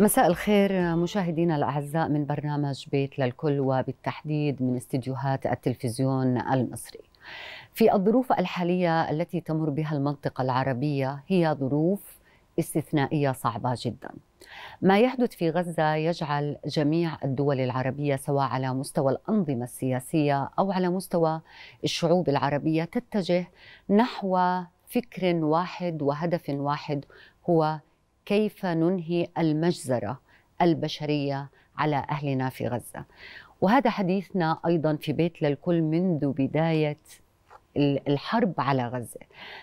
مساء الخير مشاهدينا الاعزاء من برنامج بيت للكل وبالتحديد من استديوهات التلفزيون المصري. في الظروف الحاليه التي تمر بها المنطقه العربيه هي ظروف استثنائيه صعبه جدا. ما يحدث في غزه يجعل جميع الدول العربيه سواء على مستوى الانظمه السياسيه او على مستوى الشعوب العربيه تتجه نحو فكر واحد وهدف واحد هو كيف ننهي المجزرة البشرية على أهلنا في غزة وهذا حديثنا أيضا في بيت للكل منذ بداية الحرب على غزة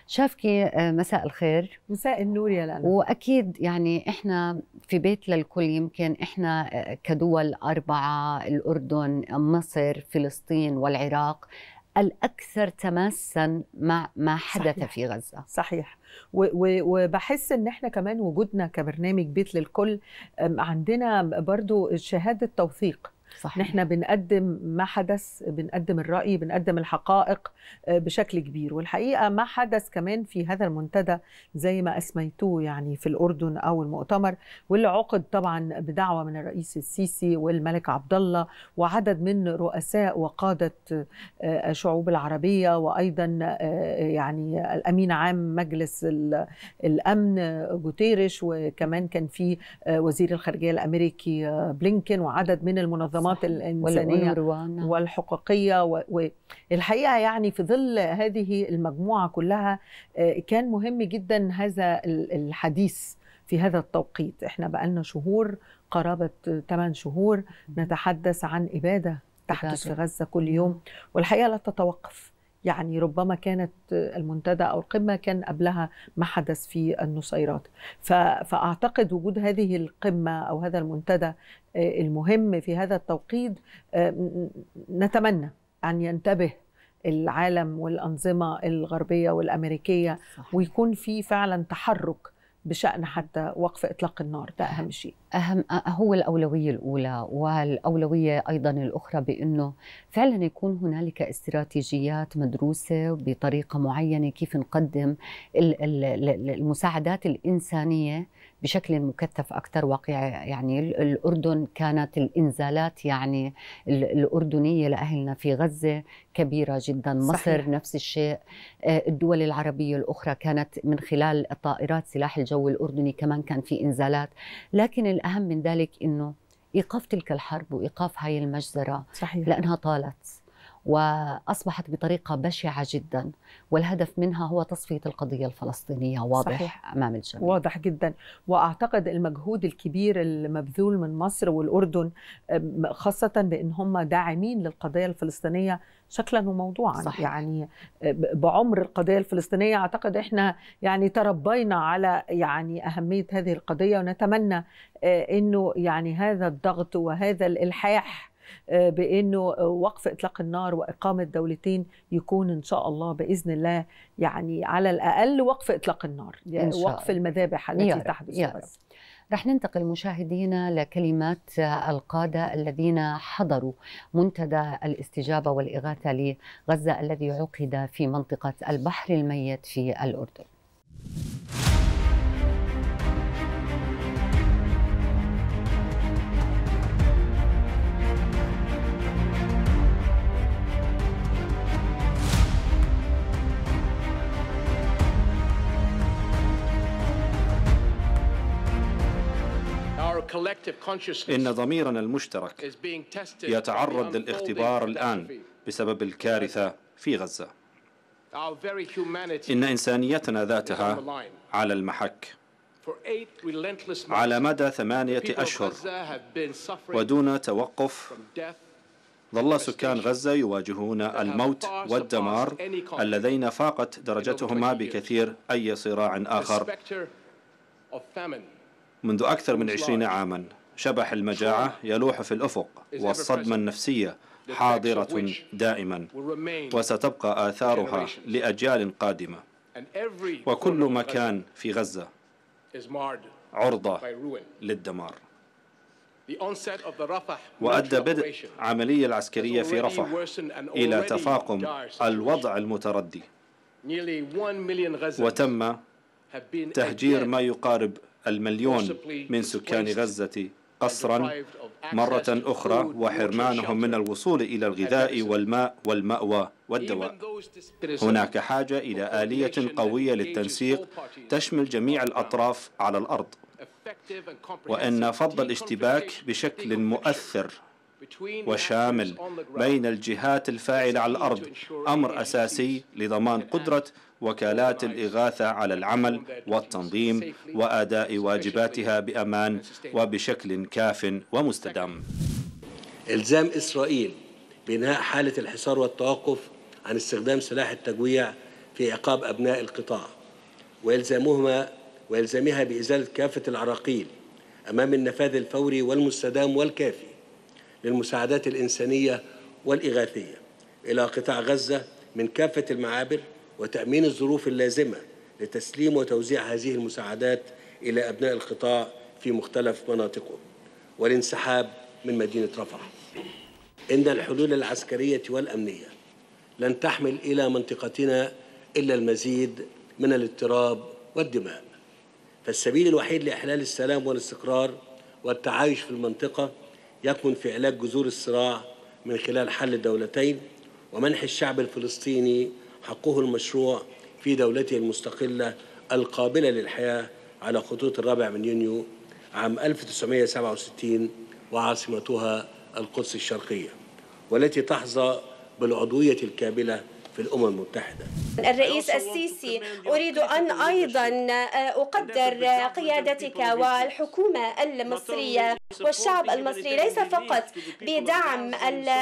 شافكي آه، مساء الخير مساء النور يا لالا وأكيد يعني إحنا في بيت للكل يمكن إحنا آه، كدول أربعة الأردن مصر فلسطين والعراق الأكثر تماسا مع ما حدث صحيح. في غزة صحيح وبحس ان احنا كمان وجودنا كبرنامج بيت للكل عندنا برضو شهاده توثيق صحيح. نحن بنقدم ما حدث بنقدم الرأي بنقدم الحقائق آه، بشكل كبير والحقيقة ما حدث كمان في هذا المنتدى زي ما أسميتوه يعني في الأردن أو المؤتمر واللي عقد طبعا بدعوة من الرئيس السيسي والملك عبد الله وعدد من رؤساء وقادة آه، الشعوب العربية وأيضا آه، يعني الأمين عام مجلس الأمن جوتيريش وكمان كان في وزير الخارجية الأمريكي بلينكن وعدد من المنظمات المنظمات الإنسانية نعم. والحقوقية والحقيقة يعني في ظل هذه المجموعة كلها آه، كان مهم جدا هذا الحديث في هذا التوقيت احنا بقالنا شهور قرابة 8 شهور نتحدث عن إبادة تحدث في غزة كل يوم نعم. والحقيقة لا تتوقف يعني ربما كانت المنتدى أو القمة كان قبلها ما حدث في النصيرات فأعتقد وجود هذه القمة أو هذا المنتدى آه، المهم في هذا التوقيت آه، نتمنى أن ينتبه العالم والأنظمة الغربية والأمريكية صحيح. ويكون في فعلا تحرك بشأن حتى وقف إطلاق النار ده أهم شيء أهم هو الأولوية الأولى والأولوية أيضا الأخرى بأنه فعلا يكون هنالك استراتيجيات مدروسة بطريقة معينة كيف نقدم المساعدات الإنسانية بشكل مكثف اكثر واقعي يعني الاردن كانت الانزالات يعني الاردنيه لاهلنا في غزه كبيره جدا مصر صحيح. نفس الشيء آه، الدول العربيه الاخرى كانت من خلال طائرات سلاح الجو الاردني كمان كان في انزالات لكن الاهم من ذلك انه ايقاف تلك الحرب وايقاف هاي المجزره صحيح. لانها طالت واصبحت بطريقه بشعه جدا والهدف منها هو تصفيه القضيه الفلسطينيه واضح صحيح. امام الجميع واضح جدا واعتقد المجهود الكبير المبذول من مصر والاردن خاصه بان هم داعمين للقضيه الفلسطينيه شكلا وموضوعا صحيح. يعني بعمر القضيه الفلسطينيه اعتقد احنا يعني تربينا على يعني اهميه هذه القضيه ونتمنى انه يعني هذا الضغط وهذا الالحاح آه، بانه وقف اطلاق النار واقامه دولتين يكون ان شاء الله باذن الله يعني على الاقل وقف اطلاق النار يعني وقف المذابح التي تحدث رح ننتقل مشاهدينا لكلمات القادة الذين حضروا منتدى الاستجابة والإغاثة لغزة الذي عقد في منطقة البحر الميت في الأردن إن ضميرنا المشترك يتعرض للاختبار الآن بسبب الكارثة في غزة إن إنسانيتنا ذاتها على المحك على مدى ثمانية أشهر ودون توقف ظل سكان غزة يواجهون الموت والدمار اللذين فاقت درجتهما بكثير أي صراع آخر منذ أكثر من عشرين عاما شبح المجاعة يلوح في الأفق والصدمة النفسية حاضرة دائما وستبقى آثارها لأجيال قادمة وكل مكان في غزة عرضة للدمار وأدى بدء عملية العسكرية في رفح إلى تفاقم الوضع المتردي وتم تهجير ما يقارب المليون من سكان غزة قصرا مرة أخرى وحرمانهم من الوصول إلى الغذاء والماء والمأوى والدواء هناك حاجة إلى آلية قوية للتنسيق تشمل جميع الأطراف على الأرض وأن فض الاشتباك بشكل مؤثر وشامل بين الجهات الفاعلة على الأرض أمر أساسي لضمان قدرة وكالات الإغاثة على العمل والتنظيم وأداء واجباتها بأمان وبشكل كاف ومستدام إلزام إسرائيل بناء حالة الحصار والتوقف عن استخدام سلاح التجويع في عقاب أبناء القطاع وإلزامهما وإلزامها بإزالة كافة العراقيل أمام النفاذ الفوري والمستدام والكافي للمساعدات الإنسانية والإغاثية إلى قطاع غزة من كافة المعابر وتأمين الظروف اللازمة لتسليم وتوزيع هذه المساعدات إلى أبناء القطاع في مختلف مناطقه والانسحاب من مدينة رفح إن الحلول العسكرية والأمنية لن تحمل إلى منطقتنا إلا المزيد من الاضطراب والدماء فالسبيل الوحيد لإحلال السلام والاستقرار والتعايش في المنطقة يكمن في علاج جذور الصراع من خلال حل الدولتين ومنح الشعب الفلسطيني حقه المشروع في دولته المستقلة القابلة للحياة على خطوط الرابع من يونيو عام 1967 وعاصمتها القدس الشرقية والتي تحظى بالعضوية الكاملة في الأمم المتحدة الرئيس السيسي أريد أن أيضا أقدر قيادتك والحكومة المصرية والشعب المصري ليس فقط بدعم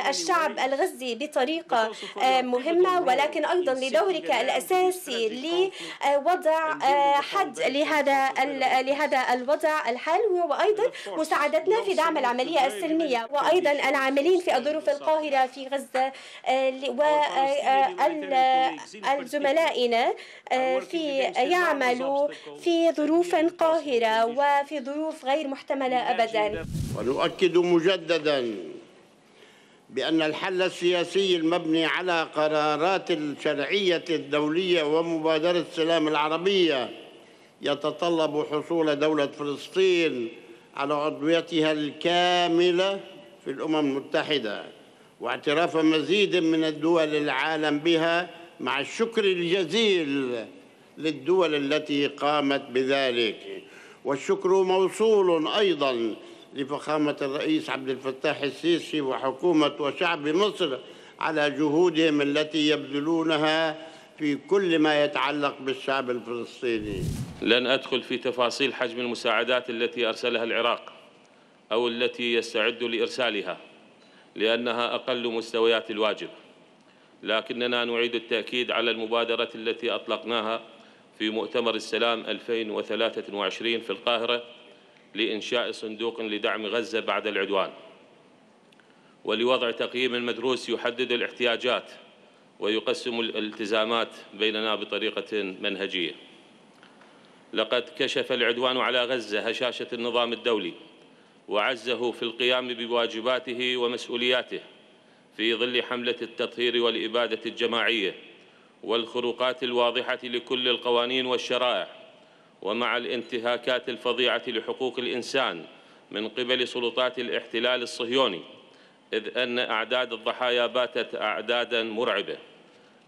الشعب الغزي بطريقة مهمة ولكن أيضا لدورك الأساسي لوضع حد لهذا لهذا الوضع الحالي وأيضا مساعدتنا في دعم العملية السلمية وأيضا العاملين في الظروف القاهرة في غزة آه، زملائنا آه، في يعملوا في ظروف قاهرة وفي ظروف غير محتملة أبدا ونؤكد مجددا بأن الحل السياسي المبني على قرارات الشرعية الدولية ومبادرة السلام العربية يتطلب حصول دولة فلسطين على عضويتها الكاملة في الأمم المتحدة واعتراف مزيد من الدول العالم بها مع الشكر الجزيل للدول التي قامت بذلك والشكر موصول أيضا لفخامة الرئيس عبد الفتاح السيسي وحكومة وشعب مصر على جهودهم التي يبذلونها في كل ما يتعلق بالشعب الفلسطيني لن أدخل في تفاصيل حجم المساعدات التي أرسلها العراق أو التي يستعد لإرسالها لأنها أقل مستويات الواجب لكننا نعيد التأكيد على المبادرة التي أطلقناها في مؤتمر السلام 2023 في القاهرة لإنشاء صندوق لدعم غزة بعد العدوان ولوضع تقييم مدروس يحدد الاحتياجات ويقسم الالتزامات بيننا بطريقة منهجية لقد كشف العدوان على غزة هشاشة النظام الدولي وعزه في القيام بواجباته ومسؤولياته في ظل حملة التطهير والإبادة الجماعية والخروقات الواضحة لكل القوانين والشرائع ومع الانتهاكات الفظيعة لحقوق الإنسان من قبل سلطات الاحتلال الصهيوني إذ أن أعداد الضحايا باتت أعداداً مرعبة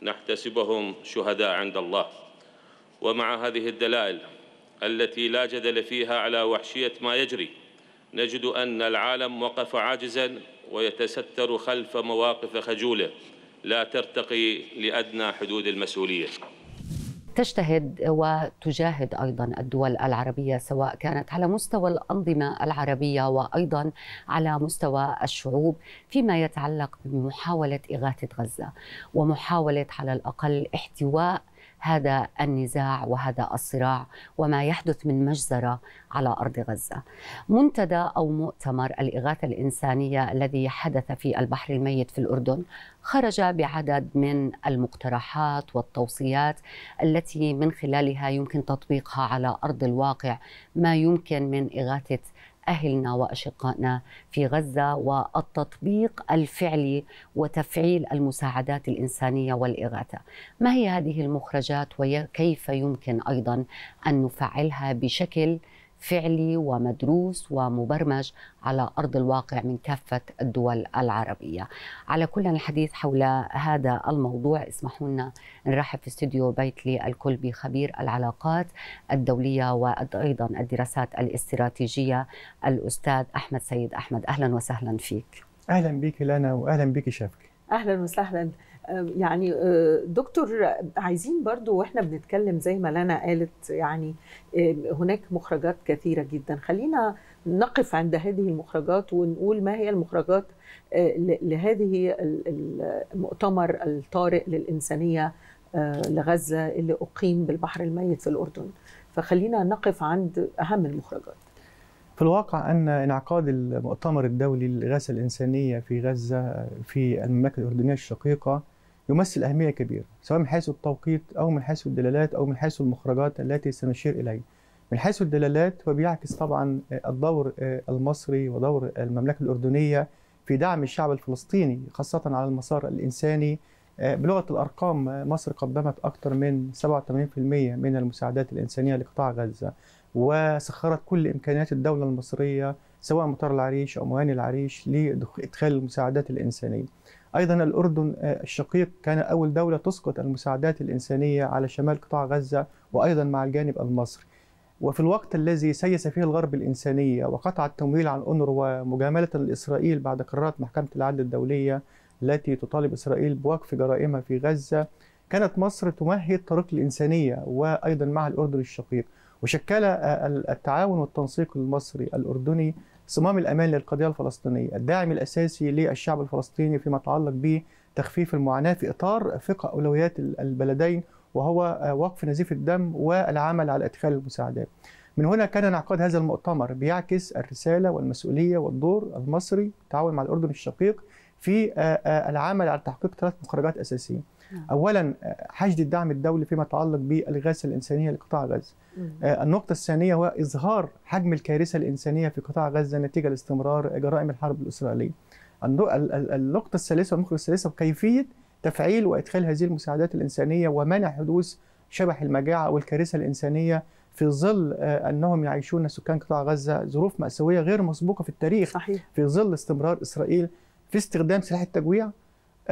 نحتسبهم شهداء عند الله ومع هذه الدلائل التي لا جدل فيها على وحشية ما يجري نجد أن العالم وقف عاجزاً ويتستر خلف مواقف خجولة لا ترتقي لأدنى حدود المسؤولية تجتهد وتجاهد ايضا الدول العربيه سواء كانت على مستوى الانظمه العربيه وايضا على مستوى الشعوب فيما يتعلق بمحاوله اغاثه غزه ومحاوله على الاقل احتواء هذا النزاع وهذا الصراع وما يحدث من مجزرة على أرض غزة منتدى أو مؤتمر الإغاثة الإنسانية الذي حدث في البحر الميت في الأردن خرج بعدد من المقترحات والتوصيات التي من خلالها يمكن تطبيقها على أرض الواقع ما يمكن من إغاثة أهلنا وأشقائنا في غزة والتطبيق الفعلي وتفعيل المساعدات الإنسانية والإغاثة ما هي هذه المخرجات وكيف يمكن أيضا أن نفعلها بشكل فعلي ومدروس ومبرمج على ارض الواقع من كافه الدول العربيه. على كل الحديث حول هذا الموضوع اسمحوا لنا نرحب في استوديو لي الكل بخبير العلاقات الدوليه وايضا الدراسات الاستراتيجيه الاستاذ احمد سيد احمد اهلا وسهلا فيك. اهلا بك لنا واهلا بك شافك. اهلا وسهلا. آه، يعني آه، دكتور عايزين برضو واحنا بنتكلم زي ما لنا قالت يعني آه، هناك مخرجات كثيرة جدا خلينا نقف عند هذه المخرجات ونقول ما هي المخرجات لهذه المؤتمر الطارئ للإنسانية لغزة اللي أقيم بالبحر الميت في الأردن فخلينا نقف عند أهم المخرجات في الواقع أن انعقاد المؤتمر الدولي للإغاثة الإنسانية في غزة في المملكة الأردنية الشقيقة يمثل أهمية كبيرة سواء من حيث التوقيت أو من حيث الدلالات أو من حيث المخرجات التي سنشير إليها من حيث الدلالات وبيعكس طبعا الدور المصري ودور المملكة الأردنية في دعم الشعب الفلسطيني خاصة على المسار الإنساني بلغة الأرقام مصر قدمت أكثر من 87% من المساعدات الإنسانية لقطاع غزة وسخرت كل إمكانيات الدولة المصرية سواء مطار العريش أو موانئ العريش لإدخال المساعدات الإنسانية أيضا الأردن آه، الشقيق كان أول دولة تسقط المساعدات الإنسانية على شمال قطاع غزة وأيضا مع الجانب المصري وفي الوقت الذي سيس فيه الغرب الإنسانية وقطع التمويل عن أونروا ومجاملة لإسرائيل بعد قرارات محكمة العدل الدولية التي تطالب إسرائيل بوقف جرائمها في غزة كانت مصر تمهد طريق الإنسانية وأيضا مع الأردن الشقيق وشكل التعاون والتنسيق المصري الأردني صمام الأمان للقضية الفلسطينية الداعم الأساسي للشعب الفلسطيني فيما يتعلق بتخفيف المعاناة في إطار فقه أولويات البلدين وهو وقف نزيف الدم والعمل على إدخال المساعدات من هنا كان انعقاد هذا المؤتمر بيعكس الرسالة والمسؤولية والدور المصري التعاون مع الأردن الشقيق في آه، آه، العمل على تحقيق ثلاث مخرجات أساسية نعم. اولا آه، حشد الدعم الدولي فيما يتعلق بالاغاثه الانسانيه لقطاع غزه آه، النقطه الثانيه هو اظهار حجم الكارثه الانسانيه في قطاع غزه نتيجه لاستمرار جرائم الحرب الاسرائيليه النقطه الثالثه والنقطه الثالثه وكيفيه تفعيل وادخال هذه المساعدات الانسانيه ومنع حدوث شبح المجاعه او الكارثه الانسانيه في ظل آه، انهم يعيشون سكان قطاع غزه ظروف ماساويه غير مسبوقه في التاريخ صحيح. في ظل استمرار اسرائيل في استخدام سلاح التجويع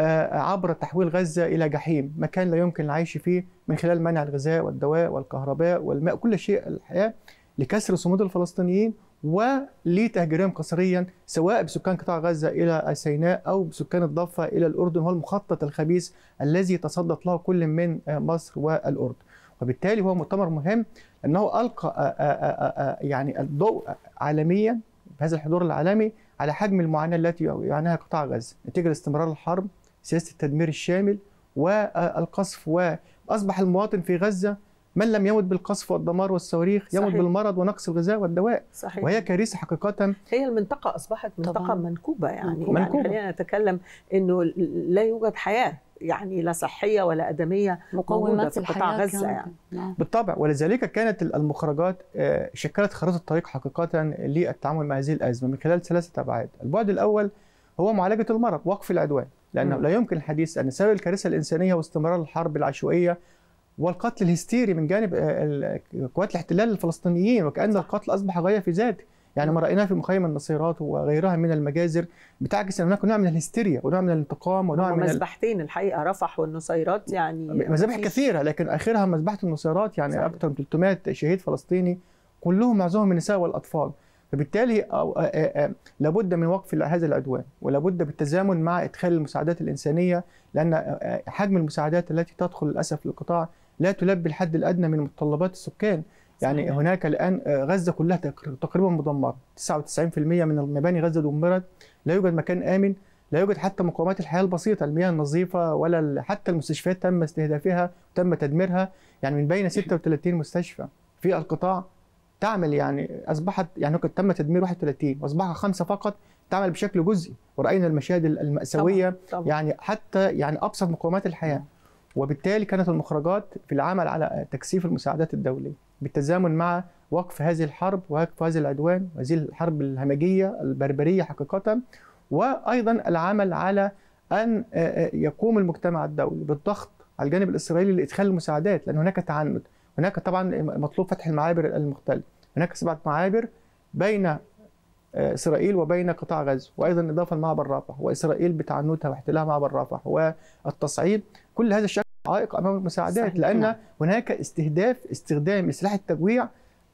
آه، عبر تحويل غزة إلى جحيم مكان لا يمكن العيش فيه من خلال منع الغذاء والدواء والكهرباء والماء كل شيء الحياة لكسر صمود الفلسطينيين ولتهجيرهم قسريا سواء بسكان قطاع غزة إلى سيناء أو بسكان الضفة إلى الأردن هو المخطط الخبيث الذي تصدت له كل من آه، مصر والأردن وبالتالي هو مؤتمر مهم أنه ألقى آه، يعني الضوء عالميا بهذا الحضور العالمي على حجم المعاناة التي يعانيها قطاع غزة نتيجة استمرار الحرب سياسه التدمير الشامل والقصف واصبح المواطن في غزه من لم يمت بالقصف والدمار والصواريخ يمت بالمرض ونقص الغذاء والدواء صحيح. وهي كارثه حقيقه هي المنطقه اصبحت منطقه طبعا. منكوبه يعني منكوبة. يعني خلينا نتكلم انه لا يوجد حياه يعني لا صحيه ولا ادميه مقومات في قطاع غزه يعني نعم. بالطبع ولذلك كانت المخرجات آه، شكلت خريطه الطريق حقيقه للتعامل مع هذه الازمه من خلال ثلاثه ابعاد البعد الاول هو معالجه المرض وقف العدوان لأنه لا يمكن الحديث أن سبب الكارثة الإنسانية واستمرار الحرب العشوائية والقتل الهستيري من جانب آه، قوات الاحتلال الفلسطينيين وكأن القتل أصبح غاية في ذاته يعني ما رأيناه في مخيم النصيرات وغيرها من المجازر بتعكس أن هناك نوع من الهستيريا ونوع من الانتقام ونوع من مذبحتين الحقيقة رفح والنصيرات يعني مذابح كثيرة لكن آخرها مذبحة النصيرات يعني أكثر من 300 شهيد فلسطيني كلهم معظمهم النساء والأطفال فبالتالي لابد من وقف هذا العدوان ولابد بالتزامن مع ادخال المساعدات الانسانيه لان حجم المساعدات التي تدخل للاسف للقطاع لا تلبي الحد الادنى من متطلبات السكان يعني صحيح. هناك الان غزه كلها تقريبا مدمره 99% من مباني غزه دمرت لا يوجد مكان امن لا يوجد حتى مقومات الحياه البسيطه المياه النظيفه ولا حتى المستشفيات تم استهدافها وتم تدميرها يعني من بين 36 مستشفى في القطاع تعمل يعني اصبحت يعني قد تم تدمير 31 واصبح خمسه فقط تعمل بشكل جزئي وراينا المشاهد الماساويه طبعا. طبعا. يعني حتى يعني ابسط مقومات الحياه وبالتالي كانت المخرجات في العمل على تكثيف المساعدات الدوليه بالتزامن مع وقف هذه الحرب ووقف هذا العدوان وهذه الحرب الهمجيه البربريه حقيقه وايضا العمل على ان آه، آه، يقوم المجتمع الدولي بالضغط على الجانب الاسرائيلي لادخال المساعدات لان هناك تعنت هناك طبعا مطلوب فتح المعابر المختلفة هناك سبعة معابر بين آه، إسرائيل وبين قطاع غزة وأيضا إضافة لمعبر رفح وإسرائيل بتعنتها واحتلال معبر رفح والتصعيد كل هذا الشكل عائق أمام المساعدات صحيح. لأن نعم. هناك استهداف استخدام سلاح التجويع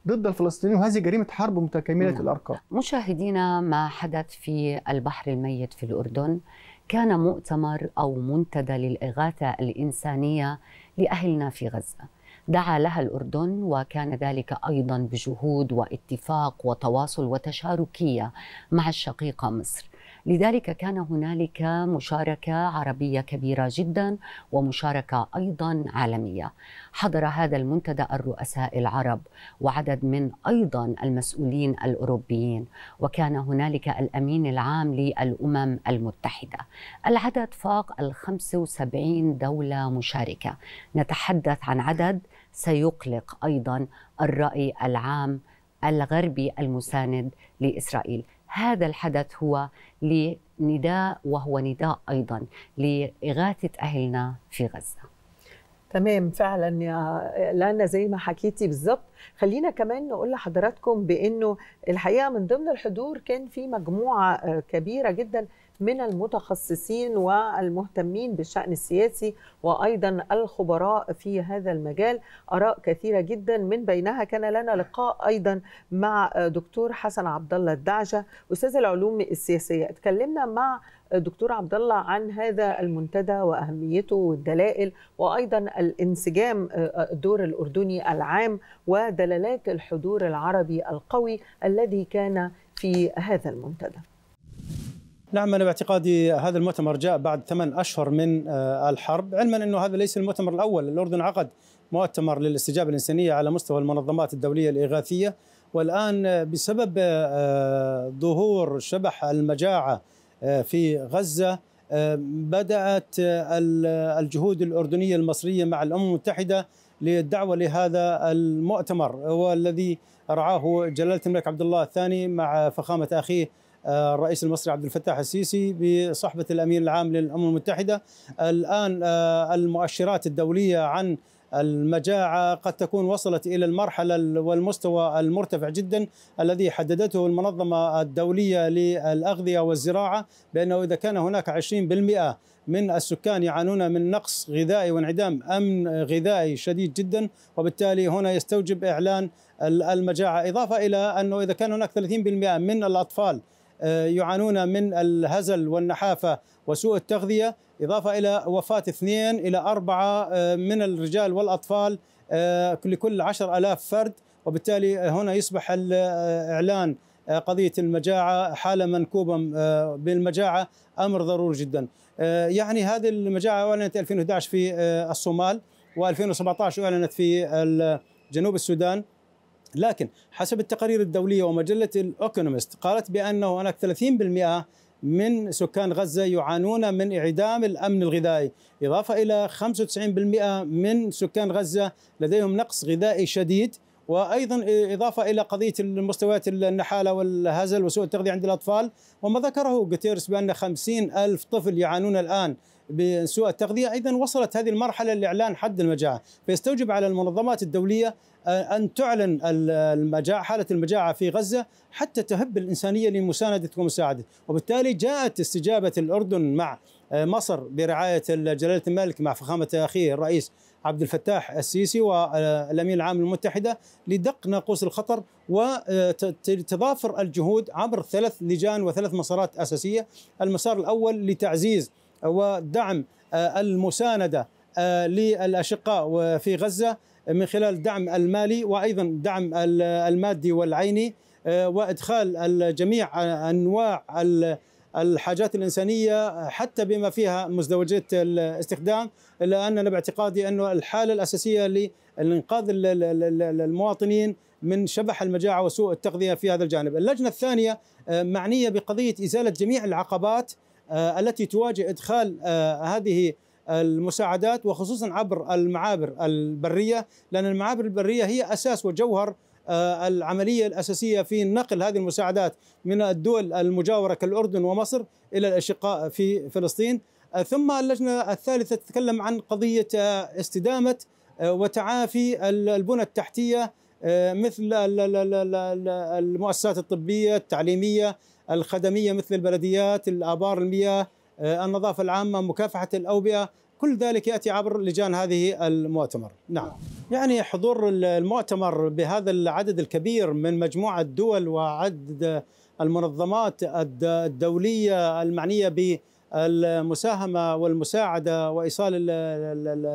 ضد الفلسطينيين وهذه جريمة حرب متكاملة نعم. الأرقام مشاهدينا ما حدث في البحر الميت في الأردن كان مؤتمر أو منتدى للإغاثة الإنسانية لأهلنا في غزة دعا لها الأردن وكان ذلك أيضا بجهود واتفاق وتواصل وتشاركية مع الشقيقة مصر لذلك كان هنالك مشاركه عربيه كبيره جدا ومشاركه ايضا عالميه. حضر هذا المنتدى الرؤساء العرب وعدد من ايضا المسؤولين الاوروبيين وكان هنالك الامين العام للامم المتحده. العدد فاق ال 75 دوله مشاركه. نتحدث عن عدد سيقلق ايضا الراي العام الغربي المساند لاسرائيل. هذا الحدث هو لنداء وهو نداء ايضا لاغاثه اهلنا في غزه. تمام فعلا يا لانا زي ما حكيتي بالظبط خلينا كمان نقول لحضراتكم بانه الحقيقه من ضمن الحضور كان في مجموعه كبيره جدا من المتخصصين والمهتمين بالشأن السياسي وأيضا الخبراء في هذا المجال آراء كثيرة جدا من بينها كان لنا لقاء أيضا مع دكتور حسن عبد الله الدعجة أستاذ العلوم السياسية اتكلمنا مع دكتور عبد الله عن هذا المنتدى واهميته والدلائل وايضا الانسجام آه، آه، الدور الاردني العام ودلالات الحضور العربي القوي الذي كان في هذا المنتدى نعم انا باعتقادي هذا المؤتمر جاء بعد ثمان اشهر من آه، الحرب، علما انه هذا ليس المؤتمر الاول، الاردن عقد مؤتمر للاستجابه الانسانيه على مستوى المنظمات الدوليه الاغاثيه، والان آه، بسبب آه، ظهور شبح المجاعه في غزه بدات الجهود الاردنيه المصريه مع الامم المتحده للدعوه لهذا المؤتمر والذي رعاه جلاله الملك عبد الله الثاني مع فخامه اخيه آه، الرئيس المصري عبد الفتاح السيسي بصحبة الأمين العام للأمم المتحدة الآن آه، المؤشرات الدولية عن المجاعة قد تكون وصلت إلى المرحلة والمستوى المرتفع جدا الذي حددته المنظمة الدولية للأغذية والزراعة بأنه إذا كان هناك 20% من السكان يعانون من نقص غذائي وانعدام أمن غذائي شديد جدا وبالتالي هنا يستوجب إعلان المجاعة إضافة إلى أنه إذا كان هناك 30% من الأطفال آه، يعانون من الهزل والنحافة وسوء التغذية إضافة إلى وفاة اثنين إلى أربعة آه، من الرجال والأطفال آه، لكل عشر ألاف فرد وبالتالي هنا يصبح الإعلان قضية المجاعة حالة منكوبة بالمجاعة أمر ضروري جدا يعني هذه المجاعة أعلنت 2011 في الصومال و2017 أعلنت في جنوب السودان لكن حسب التقارير الدولية ومجلة الأوكونومست قالت بأنه هناك 30% من سكان غزة يعانون من اعدام الأمن الغذائي إضافة إلى 95% من سكان غزة لديهم نقص غذائي شديد وايضا اضافه الى قضيه المستويات النحاله والهزل وسوء التغذيه عند الاطفال وما ذكره جوتيرس بان 50 الف طفل يعانون الان بسوء التغذيه ايضا وصلت هذه المرحله لاعلان حد المجاعه فيستوجب على المنظمات الدوليه آه، ان تعلن المجاعه حاله المجاعه في غزه حتى تهب الانسانيه لمسانده ومساعده وبالتالي جاءت استجابه الاردن مع آه، مصر برعايه جلاله الملك مع فخامه اخيه الرئيس عبد الفتاح السيسي والامين آه، العام للمتحده لدق ناقوس الخطر وتضافر الجهود عبر ثلاث لجان وثلاث مسارات اساسيه، المسار الاول لتعزيز ودعم آه، المسانده آه، للاشقاء في غزه من خلال الدعم المالي وايضا الدعم المادي والعيني آه، وادخال جميع انواع الحاجات الانسانيه حتى بما فيها مزدوجات الاستخدام الا ان انا باعتقادي انه الحاله الاساسيه لانقاذ المواطنين من شبح المجاعه وسوء التغذيه في هذا الجانب. اللجنه الثانيه معنيه بقضيه ازاله جميع العقبات آه، التي تواجه ادخال آه، هذه آه، المساعدات وخصوصا عبر المعابر البريه لان المعابر البريه هي اساس وجوهر العمليه الاساسيه في نقل هذه المساعدات من الدول المجاوره كالاردن ومصر الى الاشقاء في فلسطين ثم اللجنه الثالثه تتكلم عن قضيه استدامه وتعافي البنى التحتيه مثل المؤسسات الطبيه التعليميه الخدميه مثل البلديات، الابار المياه، آه، النظافه العامه، مكافحه الاوبئه، كل ذلك ياتي عبر لجان هذه المؤتمر، نعم. يعني حضور المؤتمر بهذا العدد الكبير من مجموعه دول وعدد المنظمات الدوليه المعنيه ب المساهمة والمساعدة وإيصال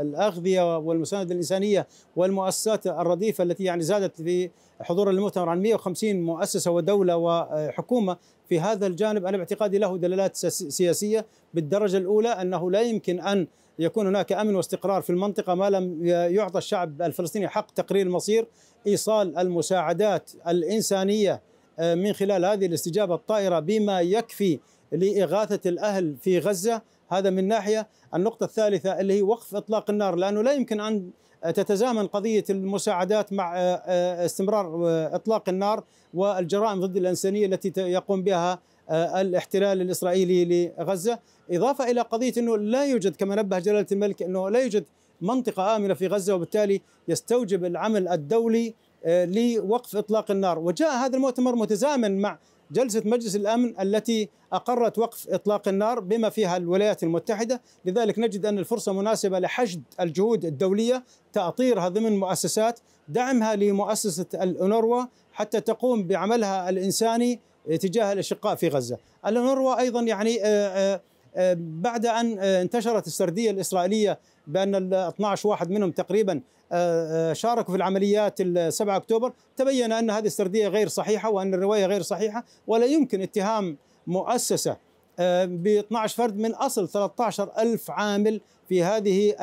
الأغذية والمساندة الإنسانية والمؤسسات الرديفة التي يعني زادت في حضور المؤتمر عن 150 مؤسسة ودولة وحكومة في هذا الجانب أنا باعتقادي له دلالات سياسية بالدرجة الأولى أنه لا يمكن أن يكون هناك امن واستقرار في المنطقه ما لم يعطى الشعب الفلسطيني حق تقرير المصير ايصال المساعدات الانسانيه آه، من خلال هذه الاستجابه الطائره بما يكفي لاغاثه الاهل في غزه هذا من ناحيه النقطه الثالثه اللي هي وقف اطلاق النار لانه لا يمكن ان تتزامن قضية المساعدات مع آه، آه، استمرار آه، إطلاق النار والجرائم ضد الإنسانية التي يقوم بها الاحتلال الإسرائيلي لغزة إضافة إلى قضية أنه لا يوجد كما نبه جلالة الملك أنه لا يوجد منطقة آمنة في غزة وبالتالي يستوجب العمل الدولي لوقف إطلاق النار وجاء هذا المؤتمر متزامن مع جلسة مجلس الأمن التي أقرت وقف إطلاق النار بما فيها الولايات المتحدة لذلك نجد أن الفرصة مناسبة لحشد الجهود الدولية تأطيرها ضمن مؤسسات دعمها لمؤسسة الأونروا حتى تقوم بعملها الإنساني تجاه الأشقاء في غزة الأونروا أيضا يعني آه، آه، آه، بعد أن انتشرت السردية الإسرائيلية بان ال 12 واحد منهم تقريبا آه، آه، شاركوا في العمليات 7 اكتوبر تبين ان هذه السرديه غير صحيحه وان الروايه غير صحيحه ولا يمكن اتهام مؤسسه آه، ب 12 فرد من اصل 13 ألف عامل في هذه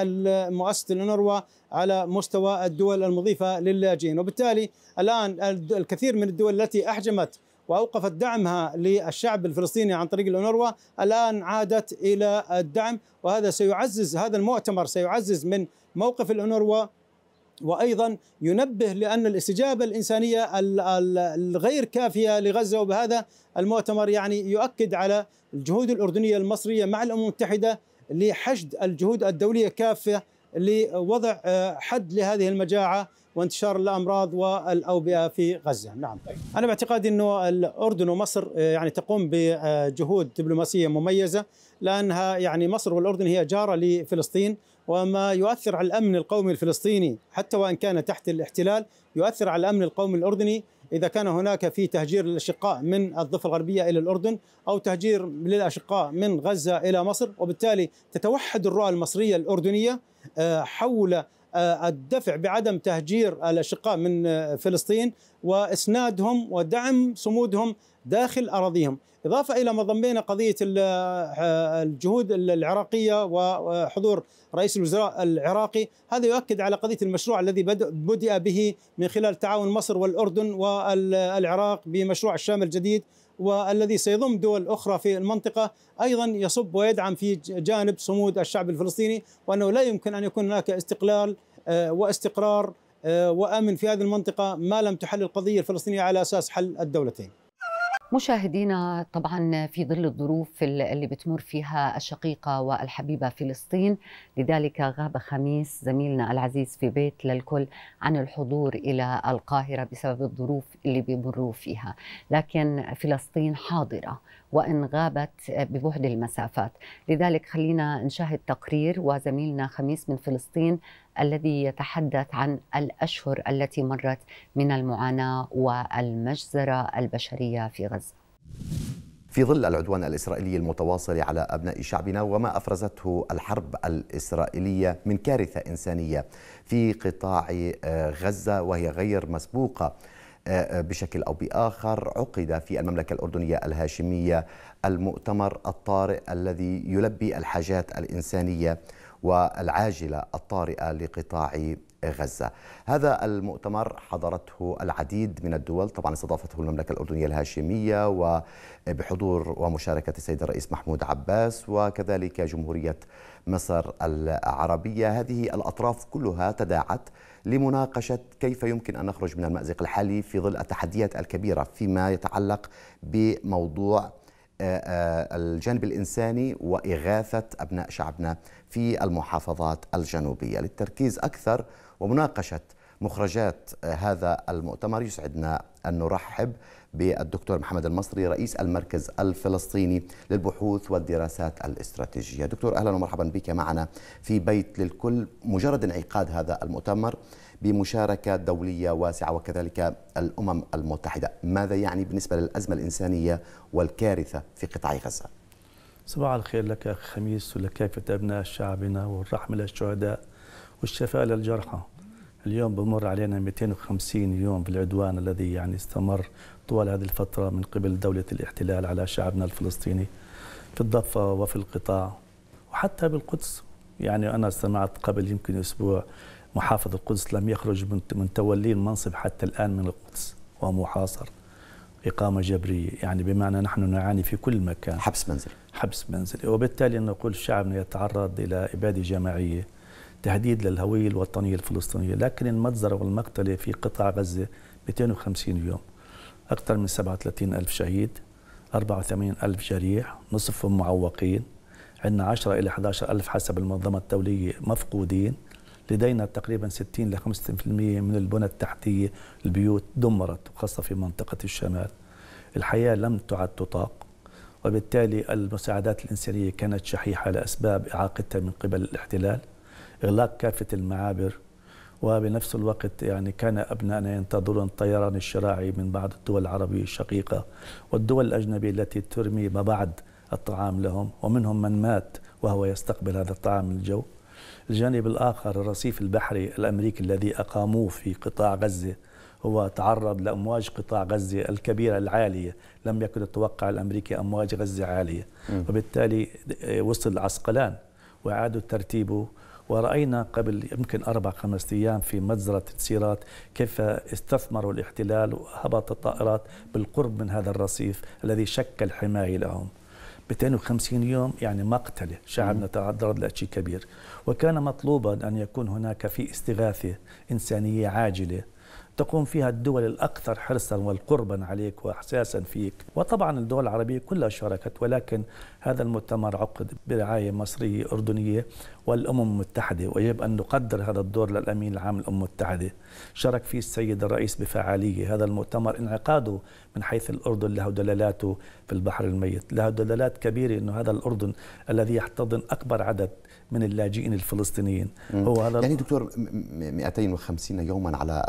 مؤسسه الانروا على مستوى الدول المضيفه للاجئين وبالتالي الان الكثير من الدول التي احجمت واوقفت دعمها للشعب الفلسطيني عن طريق الأونروا الان عادت الى الدعم وهذا سيعزز هذا المؤتمر سيعزز من موقف الأونروا وايضا ينبه لان الاستجابه الانسانيه الغير كافيه لغزه وبهذا المؤتمر يعني يؤكد على الجهود الاردنيه المصريه مع الامم المتحده لحشد الجهود الدوليه كافه لوضع آه، حد لهذه المجاعه وانتشار الامراض والاوبئه في غزه، نعم. انا باعتقادي انه الاردن ومصر آه، يعني تقوم بجهود دبلوماسيه مميزه لانها يعني مصر والاردن هي جاره لفلسطين وما يؤثر على الامن القومي الفلسطيني حتى وان كان تحت الاحتلال يؤثر على الامن القومي الاردني اذا كان هناك في تهجير الاشقاء من الضفه الغربيه الى الاردن او تهجير للاشقاء من غزه الى مصر وبالتالي تتوحد الرؤى المصريه الاردنيه آه، حول آه، الدفع بعدم تهجير الاشقاء من آه، فلسطين واسنادهم ودعم صمودهم داخل اراضيهم، اضافه الى ما ضمينا قضيه آه، الجهود العراقيه وحضور رئيس الوزراء العراقي، هذا يؤكد على قضيه المشروع الذي بدأ به من خلال تعاون مصر والاردن والعراق بمشروع الشام الجديد والذي سيضم دول أخرى في المنطقة أيضا يصب ويدعم في جانب صمود الشعب الفلسطيني وأنه لا يمكن أن يكون هناك استقلال آه، واستقرار آه، وامن في هذه المنطقه ما لم تحل القضيه الفلسطينيه على اساس حل الدولتين. مشاهدينا طبعا في ظل الظروف اللي بتمر فيها الشقيقة والحبيبة فلسطين لذلك غاب خميس زميلنا العزيز في بيت للكل عن الحضور إلى القاهرة بسبب الظروف اللي بيمروا فيها لكن فلسطين حاضرة وإن غابت ببعد المسافات لذلك خلينا نشاهد تقرير وزميلنا خميس من فلسطين الذي يتحدث عن الأشهر التي مرت من المعاناة والمجزرة البشرية في غزة في ظل العدوان الإسرائيلي المتواصل على أبناء شعبنا وما أفرزته الحرب الإسرائيلية من كارثة إنسانية في قطاع آه، غزة وهي غير مسبوقة آه، بشكل أو بآخر عقد في المملكة الأردنية الهاشمية المؤتمر الطارئ الذي يلبي الحاجات الإنسانية والعاجلة الطارئة لقطاع غزة هذا المؤتمر حضرته العديد من الدول طبعا استضافته المملكة الأردنية الهاشمية وبحضور ومشاركة السيد الرئيس محمود عباس وكذلك جمهورية مصر العربية هذه الأطراف كلها تداعت لمناقشة كيف يمكن أن نخرج من المأزق الحالي في ظل التحديات الكبيرة فيما يتعلق بموضوع آه، آه، الجانب الإنساني وإغاثة أبناء شعبنا في المحافظات الجنوبية للتركيز أكثر ومناقشة مخرجات آه، هذا المؤتمر يسعدنا أن نرحب بالدكتور محمد المصري رئيس المركز الفلسطيني للبحوث والدراسات الاستراتيجية دكتور أهلا ومرحبا بك معنا في بيت للكل مجرد انعقاد هذا المؤتمر بمشاركة دولية واسعة وكذلك الأمم المتحدة ماذا يعني بالنسبة للأزمة الإنسانية والكارثة في قطاع غزة؟ صباح الخير لك خميس ولكافة أبناء شعبنا والرحمة للشهداء والشفاء للجرحى اليوم بمر علينا 250 يوم بالعدوان الذي يعني استمر طوال هذه الفترة من قبل دولة الاحتلال على شعبنا الفلسطيني في الضفة وفي القطاع وحتى بالقدس يعني أنا استمعت قبل يمكن أسبوع محافظ القدس لم يخرج من تولي المنصب حتى الآن من القدس ومحاصر إقامة جبرية يعني بمعنى نحن نعاني في كل مكان حبس منزلي حبس منزلي وبالتالي نقول شعبنا يتعرض إلى إبادة جماعية تهديد للهوية الوطنية الفلسطينية لكن المجزرة والمقتلة في قطاع غزة 250 يوم أكثر من 37 ألف شهيد 84 ألف جريح نصفهم معوقين عندنا 10 إلى 11 ألف حسب المنظمة الدولية مفقودين لدينا تقريبا 60 ل 65% من البنى التحتيه البيوت دمرت وخاصه في منطقه الشمال الحياه لم تعد تطاق وبالتالي المساعدات الانسانيه كانت شحيحه لاسباب اعاقتها من قبل الاحتلال اغلاق كافه المعابر وبنفس الوقت يعني كان أبنائنا ينتظرون الطيران الشراعي من بعض الدول العربية الشقيقة والدول الأجنبية التي ترمي ما بعد الطعام لهم ومنهم من مات وهو يستقبل هذا الطعام من الجو الجانب الآخر الرصيف البحري الأمريكي الذي أقاموه في قطاع غزة هو تعرض لأمواج قطاع غزة الكبيرة العالية لم يكن يتوقع الأمريكي أمواج غزة عالية وبالتالي آه، وصل العسقلان وإعادوا ترتيبه ورأينا قبل يمكن أربع خمسة أيام في مجزرة سيرات كيف استثمروا الاحتلال وهبط الطائرات بالقرب من هذا الرصيف الذي شكل حماية لهم 250 يوم يعني مقتله شعبنا تعرض لشيء كبير وكان مطلوبا ان يكون هناك في استغاثه انسانيه عاجله تقوم فيها الدول الأكثر حرصا والقربا عليك وإحساسا فيك وطبعا الدول العربية كلها شاركت ولكن هذا المؤتمر عقد برعاية مصرية أردنية والأمم المتحدة ويجب أن نقدر هذا الدور للأمين العام للأمم المتحدة شارك فيه السيد الرئيس بفعالية هذا المؤتمر انعقاده من حيث الأردن له دلالاته في البحر الميت له دلالات كبيرة أنه هذا الأردن الذي يحتضن أكبر عدد من اللاجئين الفلسطينيين هو هذا يعني دكتور 250 يوما على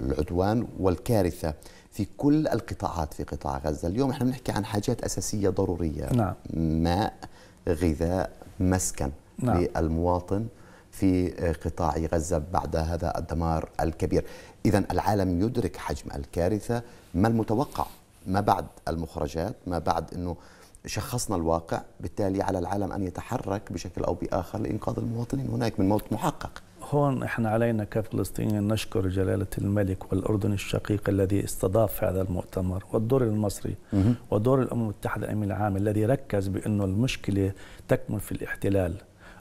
العدوان والكارثه في كل القطاعات في قطاع غزه اليوم احنا بنحكي عن حاجات اساسيه ضروريه نعم. ماء غذاء مسكن نعم. للمواطن في قطاع غزة بعد هذا الدمار الكبير إذا العالم يدرك حجم الكارثة ما المتوقع ما بعد المخرجات ما بعد أنه شخصنا الواقع بالتالي على العالم أن يتحرك بشكل أو بآخر لإنقاذ المواطنين هناك من موت محقق هون احنا علينا كفلسطينيين نشكر جلالة الملك والأردن الشقيق الذي استضاف هذا المؤتمر والدور المصري ودور الأمم المتحدة الأمين العام الذي ركز بأنه المشكلة تكمن في الاحتلال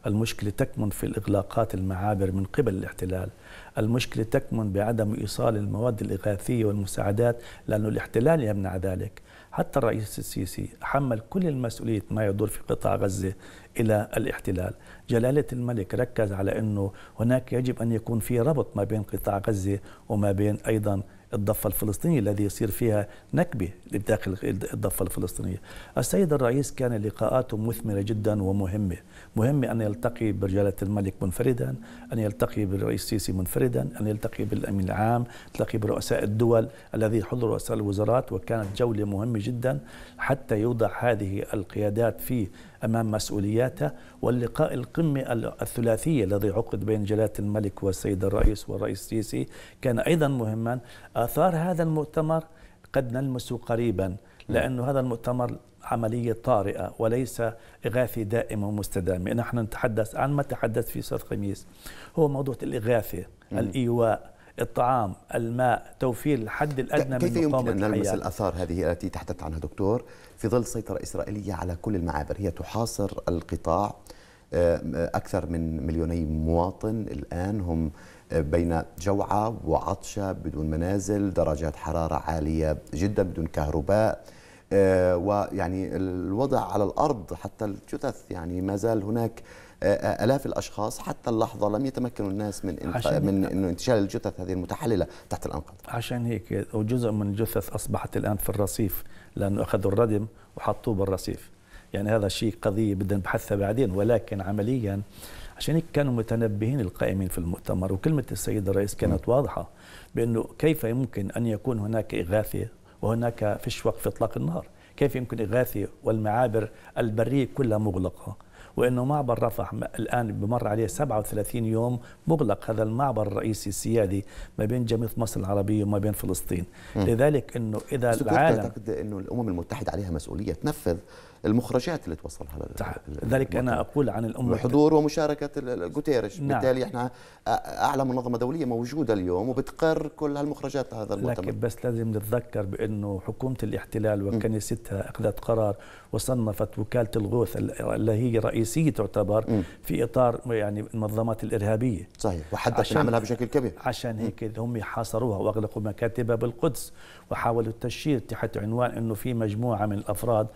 المشكلة تكمن في الإغلاقات المعابر من قبل الاحتلال المشكلة تكمن بعدم إيصال المواد الإغاثية والمساعدات لأن الاحتلال يمنع ذلك حتى الرئيس السيسي حمل كل المسؤولية ما يدور في قطاع غزة إلى الاحتلال جلالة الملك ركز على أنه هناك يجب أن يكون في ربط ما بين قطاع غزة وما بين أيضا الضفة الفلسطينية الذي يصير فيها نكبة داخل الضفة الفلسطينية السيد الرئيس كان لقاءاته مثمرة جدا ومهمة مهمه أن يلتقي برجالة الملك منفردا أن يلتقي بالرئيس السيسي منفردا أن يلتقي بالأمين العام يلتقي برؤساء الدول الذي حضر رؤساء الوزارات وكانت جولة مهمة جدا حتى يوضع هذه القيادات في أمام مسؤولياتها واللقاء القمة الثلاثية الذي عقد بين جلالة الملك والسيد الرئيس والرئيس السيسي كان أيضا مهما آثار هذا المؤتمر قد نلمس قريبا نعم. لأن هذا المؤتمر عملية طارئة وليس إغاثة دائمة ومستدامة نحن نتحدث عن ما تحدث في أستاذ خميس هو موضوع الإغاثة نعم. الإيواء الطعام الماء توفير الحد الأدنى من مقاومة يمكن أن نلمس الأثار هذه التي تحدثت عنها دكتور في ظل سيطرة إسرائيلية على كل المعابر هي تحاصر القطاع آه، أكثر من مليوني مواطن الآن هم بين جوعة وعطشة بدون منازل درجات حرارة عالية جدا بدون كهرباء آه، ويعني الوضع على الأرض حتى الجثث يعني ما زال هناك آه، آه، آلاف الأشخاص حتى اللحظة لم يتمكنوا الناس من من إنه انتشال الجثث هذه المتحللة تحت الأنقاض عشان هيك وجزء من الجثث أصبحت الآن في الرصيف لأنه أخذوا الردم وحطوه بالرصيف يعني هذا شيء قضية بدنا نبحثها بعدين ولكن عمليا عشان هيك كانوا متنبهين القائمين في المؤتمر وكلمة السيد الرئيس كانت واضحة بأنه كيف يمكن أن يكون هناك إغاثة وهناك فيش وقف إطلاق النار كيف يمكن إغاثة والمعابر البرية كلها مغلقة وانه معبر رفح الان بمر عليه 37 يوم مغلق هذا المعبر الرئيسي السيادي ما بين جميع مصر العربيه وما بين فلسطين م. لذلك انه اذا العالم تعتقد انه الامم المتحده عليها مسؤوليه تنفذ المخرجات اللي توصلها ذلك انا اقول عن الامم بحضور ومشاركه جوتيرش نعم. بالتالي احنا اعلى منظمه دوليه موجوده اليوم وبتقر كل هالمخرجات هذا المؤتمر لكن بس لازم نتذكر بانه حكومه الاحتلال وكنيستها اخذت قرار وصنفت وكاله الغوث اللي هي رئيسيه تعتبر في اطار يعني المنظمات الارهابيه صحيح وحدث عملها بشكل كبير عشان هيك هم حاصروها واغلقوا مكاتبها بالقدس وحاولوا التشير تحت عنوان انه في مجموعه من الافراد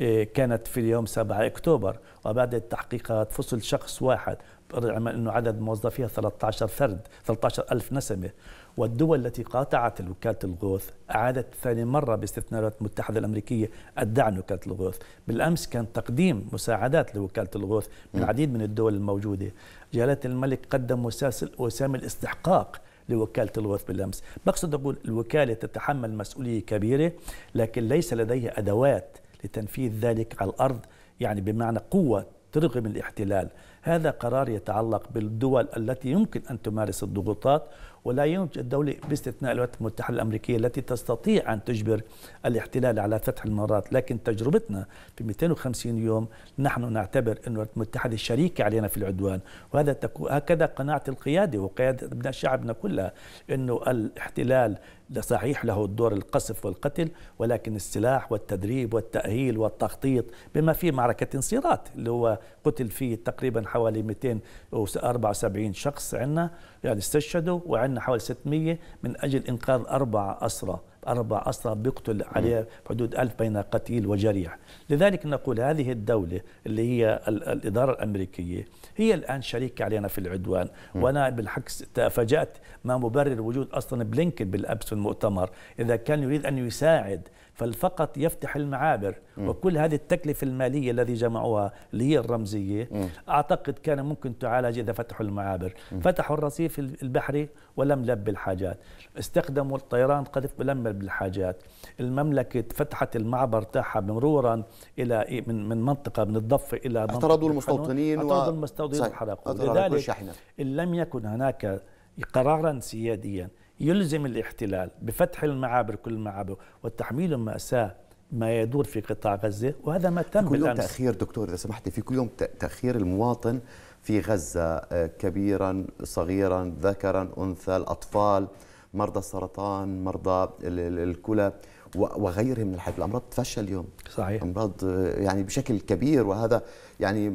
إيه، كانت في اليوم 7 أكتوبر وبعد التحقيقات فصل شخص واحد رغم أنه عدد موظفيها 13 فرد 13 ألف نسمة والدول التي قاطعت وكالة الغوث أعادت ثاني مرة باستثناء الولايات المتحدة الأمريكية الدعم لوكالة الغوث بالأمس كان تقديم مساعدات لوكالة الغوث من العديد من الدول الموجودة جلالة الملك قدم وسام الاستحقاق لوكالة الغوث بالأمس بقصد أقول الوكالة تتحمل مسؤولية كبيرة لكن ليس لديها أدوات لتنفيذ ذلك على الأرض يعني بمعنى قوة ترغم الاحتلال هذا قرار يتعلق بالدول التي يمكن أن تمارس الضغوطات ولا يوجد الدوله باستثناء الولايات المتحدة الأمريكية التي تستطيع أن تجبر الاحتلال على فتح الممرات لكن تجربتنا في 250 يوم نحن نعتبر أن الولايات المتحدة شريكة علينا في العدوان وهذا هكذا قناعة القيادة وقيادة ابناء شعبنا كلها أنه الاحتلال صحيح له الدور القصف والقتل ولكن السلاح والتدريب والتأهيل والتخطيط بما في معركة انصيرات اللي هو قتل فيه تقريبا حوالي 274 شخص عندنا يعني استشهدوا وعندنا حوالي 600 من أجل إنقاذ أربع أسرى أربع أسرى بيقتل عليه حدود ألف بين قتيل وجريح لذلك نقول هذه الدولة اللي هي الإدارة الأمريكية هي الآن شريكة علينا في العدوان وأنا بالعكس تفاجأت ما مبرر وجود أصلا بلينكن بالأمس في المؤتمر إذا كان يريد أن يساعد فالفقط يفتح المعابر م. وكل هذه التكلفة المالية الذي جمعوها اللي هي الرمزية م. أعتقد كان ممكن تعالج إذا فتحوا المعابر م. فتحوا الرصيف البحري ولم لب الحاجات استخدموا الطيران قذف لم الحاجات المملكة فتحت المعبر تاعها مرورا إلى من من منطقة من الضفة إلى اعترضوا المستوطنين اعترضوا و... المستوطنين وحرقوا لذلك إن لم يكن هناك قرارا سياديا يلزم الاحتلال بفتح المعابر كل المعابر وتحميل مأساة ما يدور في قطاع غزة وهذا ما تم كل يوم بالأمس. تأخير دكتور إذا سمحتي في كل يوم تأخير المواطن في غزة آه، كبيرا صغيرا ذكرا أنثى الأطفال مرضى السرطان مرضى الكلى وغيره من الحالات الامراض تفشى اليوم صحيح امراض آه، يعني بشكل كبير وهذا يعني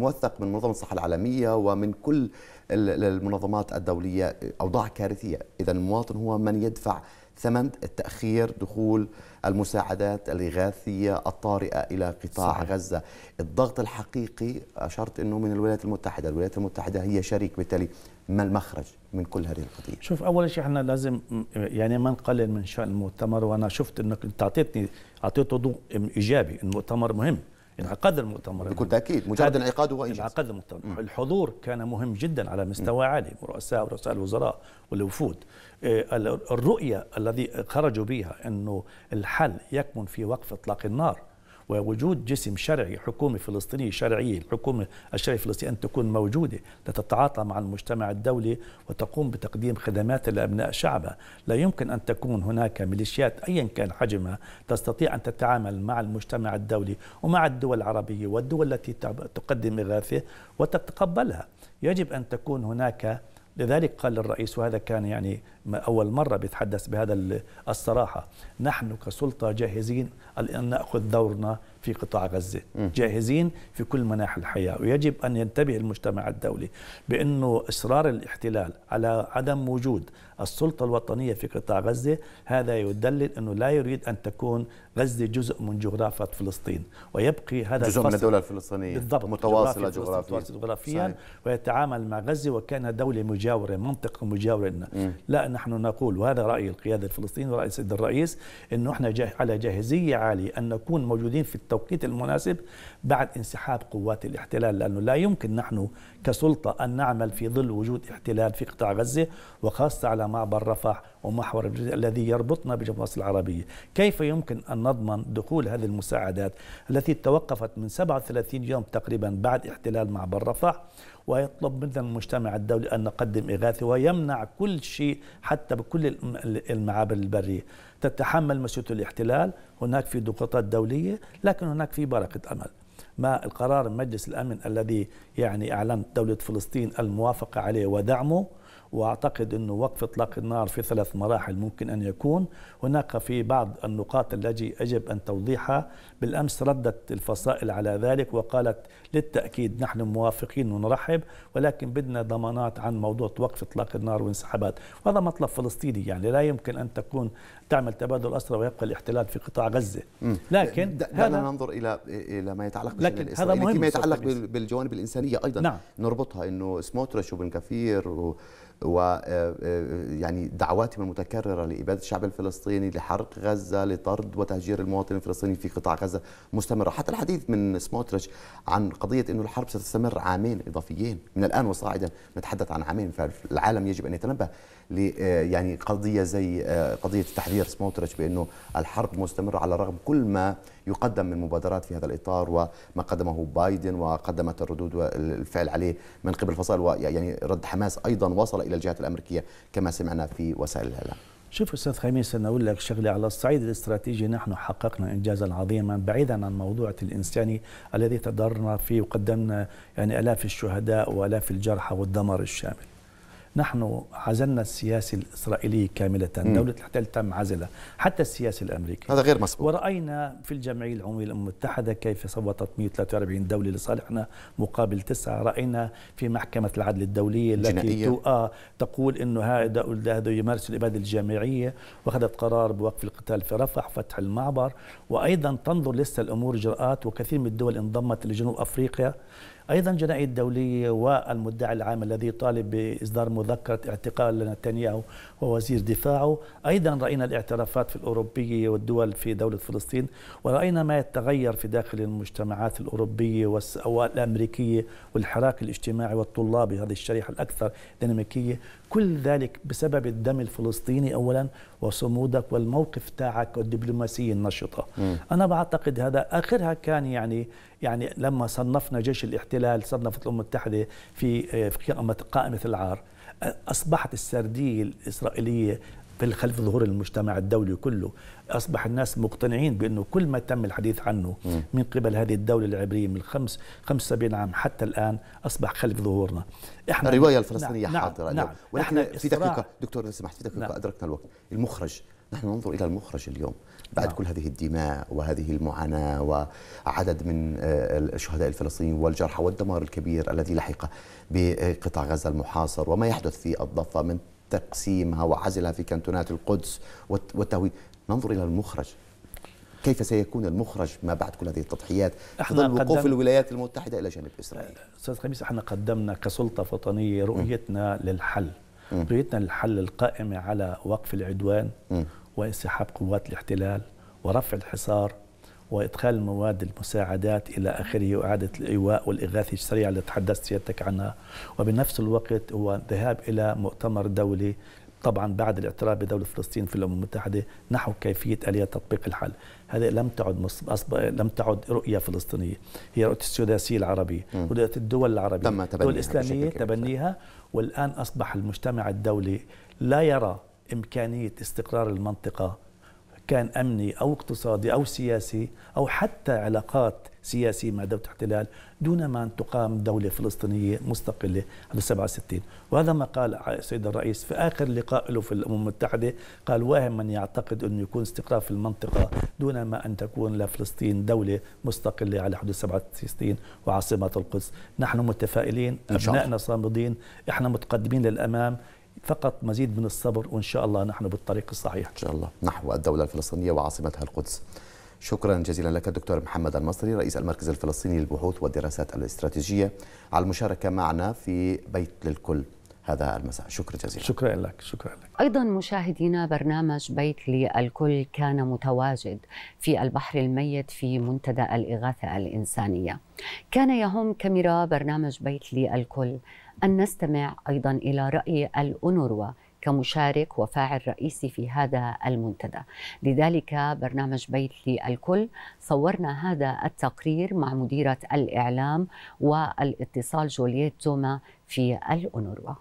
موثق من منظمه الصحه العالميه ومن كل المنظمات الدولية أوضاع كارثية إذا المواطن هو من يدفع ثمن التأخير دخول المساعدات الإغاثية الطارئة إلى قطاع صحيح. غزة الضغط الحقيقي أشرت أنه من الولايات المتحدة الولايات المتحدة هي شريك بالتالي ما المخرج من كل هذه القضية شوف أول شيء احنا لازم يعني ما نقلل من شأن المؤتمر وأنا شفت أنك أنت أعطيتني أعطيته ضوء إيجابي المؤتمر مهم انعقاد المؤتمر بكل تاكيد مجرد انعقاده هو انعقاد المؤتمر م. الحضور كان مهم جدا على مستوى م. عالي رؤساء ورؤساء الوزراء والوفود إيه، الرؤيه الذي خرجوا بها انه الحل يكمن في وقف اطلاق النار ووجود جسم شرعي حكومة فلسطينية شرعية الحكومة الشرعية الفلسطينية أن تكون موجودة لتتعاطى مع المجتمع الدولي وتقوم بتقديم خدمات لأبناء شعبها لا يمكن أن تكون هناك ميليشيات أيا كان حجمها تستطيع أن تتعامل مع المجتمع الدولي ومع الدول العربية والدول التي تقدم إغاثة وتتقبلها يجب أن تكون هناك لذلك قال الرئيس وهذا كان يعني أول مرة بيتحدث بهذا الصراحة نحن كسلطة جاهزين أن نأخذ دورنا في قطاع غزة جاهزين في كل مناحي الحياة ويجب أن ينتبه المجتمع الدولي بأنه إصرار الاحتلال على عدم وجود السلطة الوطنية في قطاع غزة هذا يدلل أنه لا يريد أن تكون غزة جزء من جغرافية فلسطين ويبقي هذا جزء من الدولة الفلسطينية بالضبط متواصلة جغرافيا متواصلة جغرافيا ويتعامل مع غزة وكانها دولة مجاورة منطقة مجاورة لنا م. لا نحن نقول وهذا رأي القيادة الفلسطينية ورأي السيد الرئيس أنه احنا جاه على جاهزية عالية أن نكون موجودين في التوقيت المناسب بعد انسحاب قوات الاحتلال لأنه لا يمكن نحن كسلطة أن نعمل في ظل وجود احتلال في قطاع غزة وخاصة على معبر رفح ومحور الذي يربطنا بجبهة العربية كيف يمكن أن نضمن دخول هذه المساعدات التي توقفت من 37 يوم تقريبا بعد احتلال معبر رفح ويطلب منا المجتمع الدولي أن نقدم إغاثة ويمنع كل شيء حتى بكل المعابر البرية تتحمل مسؤولية الاحتلال هناك في ضغوطات دولية لكن هناك في بركة أمل ما القرار مجلس الأمن الذي يعني أعلنت دولة فلسطين الموافقة عليه ودعمه وأعتقد أنه وقف إطلاق النار في ثلاث مراحل ممكن أن يكون هناك في بعض النقاط التي يجب أن توضيحها بالأمس ردت الفصائل على ذلك وقالت للتأكيد نحن موافقين ونرحب ولكن بدنا ضمانات عن موضوع وقف إطلاق النار وانسحابات وهذا مطلب فلسطيني يعني لا يمكن أن تكون تعمل تبادل أسرى ويبقى الاحتلال في قطاع غزة لكن دعنا ننظر إلى إلى ما يتعلق لكن هذا مهم ما يتعلق بالجوانب الإنسانية أيضا نعم. نربطها أنه سموترش وبن و ويعني آه، آه، دعواتهم المتكررة لإبادة الشعب الفلسطيني لحرق غزة لطرد وتهجير المواطن الفلسطيني في قطاع غزة مستمرة حتى الحديث من سموتريتش عن قضية أنه الحرب ستستمر عامين إضافيين من الآن وصاعدا نتحدث عن عامين فالعالم يجب أن يتنبه آه، يعني قضيه زي آه، قضيه تحذير سموتريتش بانه الحرب مستمره على الرغم كل ما يقدم من مبادرات في هذا الاطار وما قدمه بايدن وقدمت الردود والفعل عليه من قبل الفصائل ويعني رد حماس ايضا وصل الى الجهات الامريكيه كما سمعنا في وسائل الاعلام. شوف استاذ خميس انا اقول لك شغله على الصعيد الاستراتيجي نحن حققنا انجازا عظيما بعيدا عن موضوع الانساني الذي تضررنا فيه وقدمنا يعني الاف الشهداء والاف الجرحى والدمار الشامل. نحن عزلنا السياسي الإسرائيلي كاملة م. دولة الاحتلال تم عزلها حتى السياسي الأمريكي هذا غير مسبوق ورأينا في الجمعية العمومية للأمم المتحدة كيف صوتت 143 دولة لصالحنا مقابل تسعة رأينا في محكمة العدل الدولية التي آه، تقول أنه هذا يمارس الإبادة الجامعيه وأخذت قرار بوقف القتال في رفح فتح المعبر وأيضا تنظر لسه الأمور إجراءات وكثير من الدول انضمت لجنوب أفريقيا أيضا الجنائية الدولية والمدعي العام الذي طالب بإصدار مذكرة اعتقال لنتنياهو ووزير دفاعه أيضا رأينا الاعترافات في الأوروبية والدول في دولة فلسطين ورأينا ما يتغير في داخل المجتمعات الأوروبية والأمريكية والحراك الاجتماعي والطلابي هذه الشريحة الأكثر ديناميكية كل ذلك بسبب الدم الفلسطيني اولا وصمودك والموقف تاعك الدبلوماسي النشطه م. انا بعتقد هذا اخرها كان يعني يعني لما صنفنا جيش الاحتلال صنفت الامم المتحده في آه، قائمه العار اصبحت السرديه الاسرائيليه في خلف ظهور المجتمع الدولي كله أصبح الناس مقتنعين بأنه كل ما تم الحديث عنه من قبل هذه الدولة العبرية من خمس خمس سبعين عام حتى الآن أصبح خلف ظهورنا إحنا الرواية الفلسطينية نعم حاضرة نعم ولكن في دقيقة دكتور إذا سمحت في دقيقة نعم أدركنا الوقت المخرج نحن ننظر إلى المخرج اليوم بعد نعم. كل هذه الدماء وهذه المعاناة وعدد من آه، الشهداء الفلسطينيين والجرحى والدمار الكبير الذي لحق بقطاع غزة المحاصر وما يحدث في الضفة من تقسيمها وعزلها في كانتونات القدس والتهويد ننظر إلى المخرج كيف سيكون المخرج ما بعد كل هذه التضحيات في ظل وقوف الولايات المتحدة إلى جانب إسرائيل أستاذ خميس احنا قدمنا كسلطة وطنية رؤيتنا م. للحل م. رؤيتنا للحل القائمة على وقف العدوان م. وانسحاب قوات الاحتلال ورفع الحصار وادخال المواد المساعدات الى اخره واعاده الايواء والاغاثه السريعه اللي تحدثت سيادتك عنها وبنفس الوقت هو الذهاب الى مؤتمر دولي طبعا بعد الاعتراف بدولة فلسطين في الأمم المتحدة نحو كيفية اليه تطبيق الحل هذا لم تعد لم تعد رؤية فلسطينية هي رؤية السداسية العربية رؤية الدول العربية تم الدول الإسلامية تبنيها والآن أصبح المجتمع الدولي لا يرى إمكانية استقرار المنطقة كان امني او اقتصادي او سياسي او حتى علاقات سياسيه مع دوله احتلال دون ما ان تقام دوله فلسطينيه مستقله هذا 67 وهذا ما قال السيد الرئيس في اخر لقاء له في الامم المتحده قال واهم من يعتقد انه يكون استقرار في المنطقه دون ما ان تكون لفلسطين دوله مستقله على حدود 67 وعاصمه القدس نحن متفائلين ابنائنا صامدين احنا متقدمين للامام فقط مزيد من الصبر وإن شاء الله نحن بالطريق الصحيح إن شاء الله نحو الدولة الفلسطينية وعاصمتها القدس شكرا جزيلا لك دكتور محمد المصري رئيس المركز الفلسطيني للبحوث والدراسات الاستراتيجية على المشاركة معنا في بيت للكل هذا المساء شكرا جزيلا شكرا لك شكرا لك أيضا مشاهدينا برنامج بيت للكل كان متواجد في البحر الميت في منتدى الإغاثة الإنسانية كان يهم كاميرا برنامج بيت للكل أن نستمع أيضا إلى رأي الأونروا كمشارك وفاعل رئيسي في هذا المنتدى لذلك برنامج بيت للكل صورنا هذا التقرير مع مديرة الإعلام والاتصال جولييت توما في الأونروا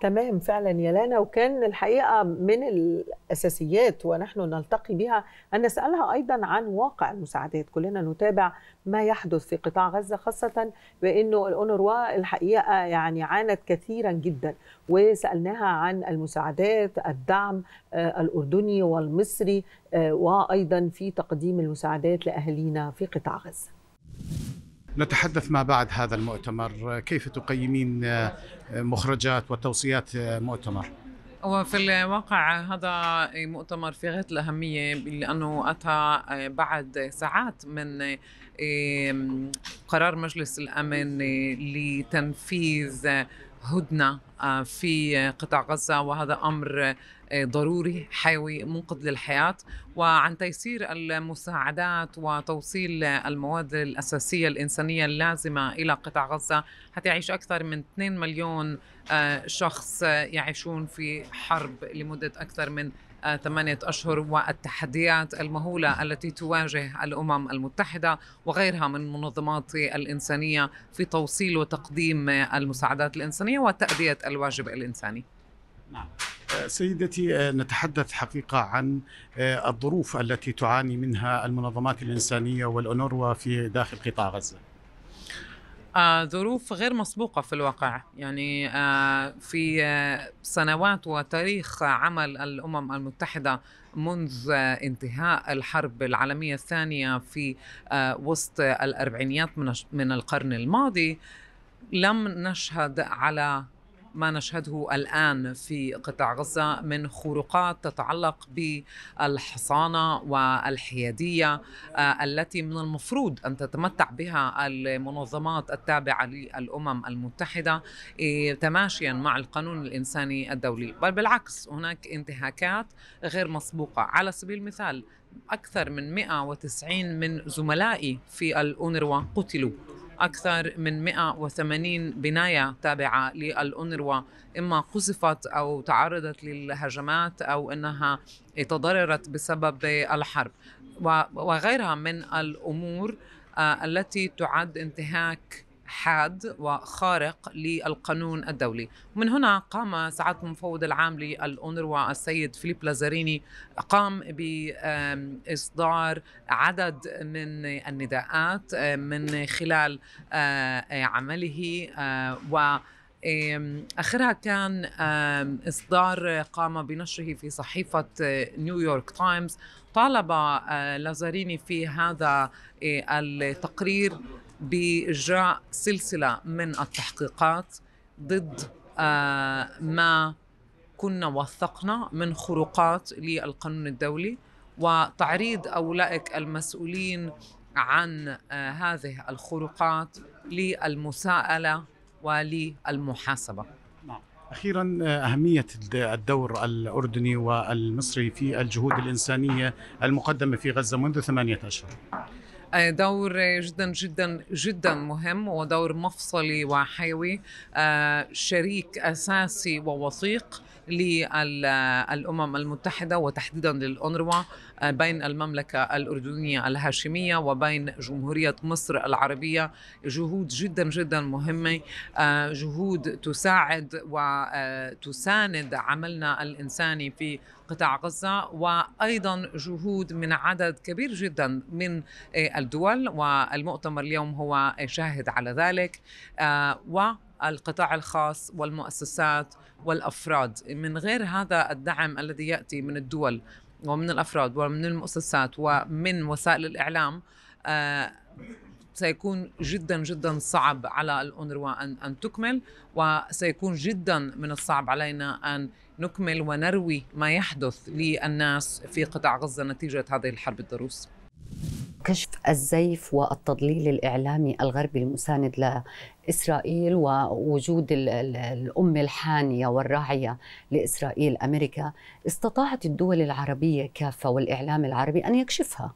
تمام فعلا يا لانا وكان الحقيقه من الاساسيات ونحن نلتقي بها ان نسالها ايضا عن واقع المساعدات كلنا نتابع ما يحدث في قطاع غزه خاصه بانه الاونروا الحقيقه يعني عانت كثيرا جدا وسالناها عن المساعدات الدعم آه، الاردني والمصري آه، وايضا في تقديم المساعدات لاهالينا في قطاع غزه نتحدث ما بعد هذا المؤتمر كيف تقيمين مخرجات وتوصيات مؤتمر وفي الواقع هذا مؤتمر في غاية الأهمية لأنه أتى بعد ساعات من قرار مجلس الأمن لتنفيذ هدنة آه، في قطاع غزة وهذا أمر آه، ضروري حيوي منقذ للحياة وعن تيسير المساعدات وتوصيل المواد الأساسية الإنسانية اللازمة إلى قطاع غزة حتى يعيش أكثر من 2 مليون آه، شخص يعيشون في حرب لمدة أكثر من آه، ثمانية أشهر والتحديات المهولة التي تواجه الأمم المتحدة وغيرها من المنظمات الإنسانية في توصيل وتقديم المساعدات الإنسانية وتأدية الواجب الإنساني نعم. سيدتي آه، نتحدث حقيقة عن آه، الظروف التي تعاني منها المنظمات الإنسانية والأونروا في داخل قطاع غزة آه، ظروف غير مسبوقة في الواقع يعني في سنوات وتاريخ عمل الأمم المتحدة منذ انتهاء الحرب العالمية الثانية في وسط الأربعينيات من القرن الماضي لم نشهد على ما نشهده الآن في قطاع غزة من خروقات تتعلق بالحصانة والحيادية آه، التي من المفروض أن تتمتع بها المنظمات التابعة للأمم المتحدة إيه، تماشيا مع القانون الإنساني الدولي بل بالعكس هناك انتهاكات غير مسبوقة على سبيل المثال أكثر من 190 من زملائي في الأونروا قتلوا أكثر من 180 بناية تابعة للأونروا إما قصفت أو تعرضت للهجمات أو أنها تضررت بسبب الحرب وغيرها من الأمور آه، التي تعد انتهاك حاد وخارق للقانون الدولي ومن هنا قام سعادة المفوض العام للأونروا السيد فيليب لازاريني قام بإصدار عدد من النداءات آه، من خلال آه، آه، عمله و اخرها كان اصدار قام بنشره في صحيفه نيويورك تايمز طالب لازاريني في هذا التقرير باجراء سلسله من التحقيقات ضد آه، ما كنا وثقنا من خروقات للقانون الدولي وتعريض اولئك المسؤولين عن آه، هذه الخروقات للمساءله وللمحاسبه. نعم. اخيرا آه، اهميه الدور الاردني والمصري في الجهود الانسانيه المقدمه في غزه منذ ثمانيه اشهر. آه، دور جدا جدا جدا مهم ودور مفصلي وحيوي آه، شريك اساسي ووثيق للأمم المتحدة وتحديدا للأونروا آه، بين المملكة الأردنية الهاشمية وبين جمهورية مصر العربية جهود جدا جدا مهمة آه، جهود تساعد وتساند آه، عملنا الإنساني في قطاع غزة وأيضا جهود من عدد كبير جدا من الدول والمؤتمر اليوم هو شاهد على ذلك و القطاع الخاص والمؤسسات والافراد من غير هذا الدعم الذي ياتي من الدول ومن الافراد ومن المؤسسات ومن وسائل الاعلام آه، سيكون جدا جدا صعب على الأونروا أن, أن تكمل وسيكون جدا من الصعب علينا أن نكمل ونروي ما يحدث للناس في قطاع غزة نتيجة هذه الحرب الضروس كشف الزيف والتضليل الإعلامي الغربي المساند إسرائيل ووجود الأم الحانية والراعية لإسرائيل أمريكا استطاعت الدول العربية كافة والإعلام العربي أن يكشفها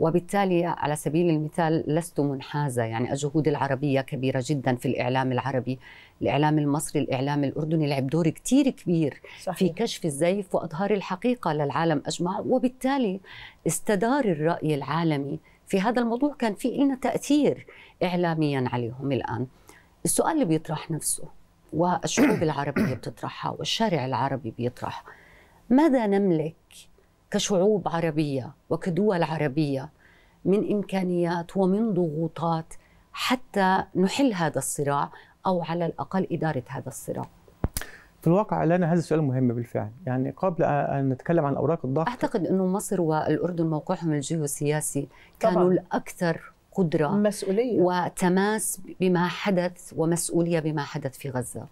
وبالتالي على سبيل المثال لست منحازة يعني الجهود العربية كبيرة جدا في الإعلام العربي الإعلام المصري الإعلام الأردني لعب دور كتير كبير صحيح. في كشف الزيف وإظهار الحقيقة للعالم أجمع وبالتالي استدار الرأي العالمي في هذا الموضوع كان في لنا تأثير إعلاميا عليهم الآن السؤال اللي بيطرح نفسه والشعوب العربية بتطرحها والشارع العربي بيطرح ماذا نملك كشعوب عربية وكدول عربية من إمكانيات ومن ضغوطات حتى نحل هذا الصراع أو على الأقل إدارة هذا الصراع في الواقع لنا هذا السؤال مهم بالفعل يعني قبل أن نتكلم عن أوراق الضغط أعتقد أنه مصر والأردن موقعهم الجيوسياسي كانوا طبعا. الأكثر قدرة مسؤولية وتماس بما حدث ومسؤولية بما حدث في غزة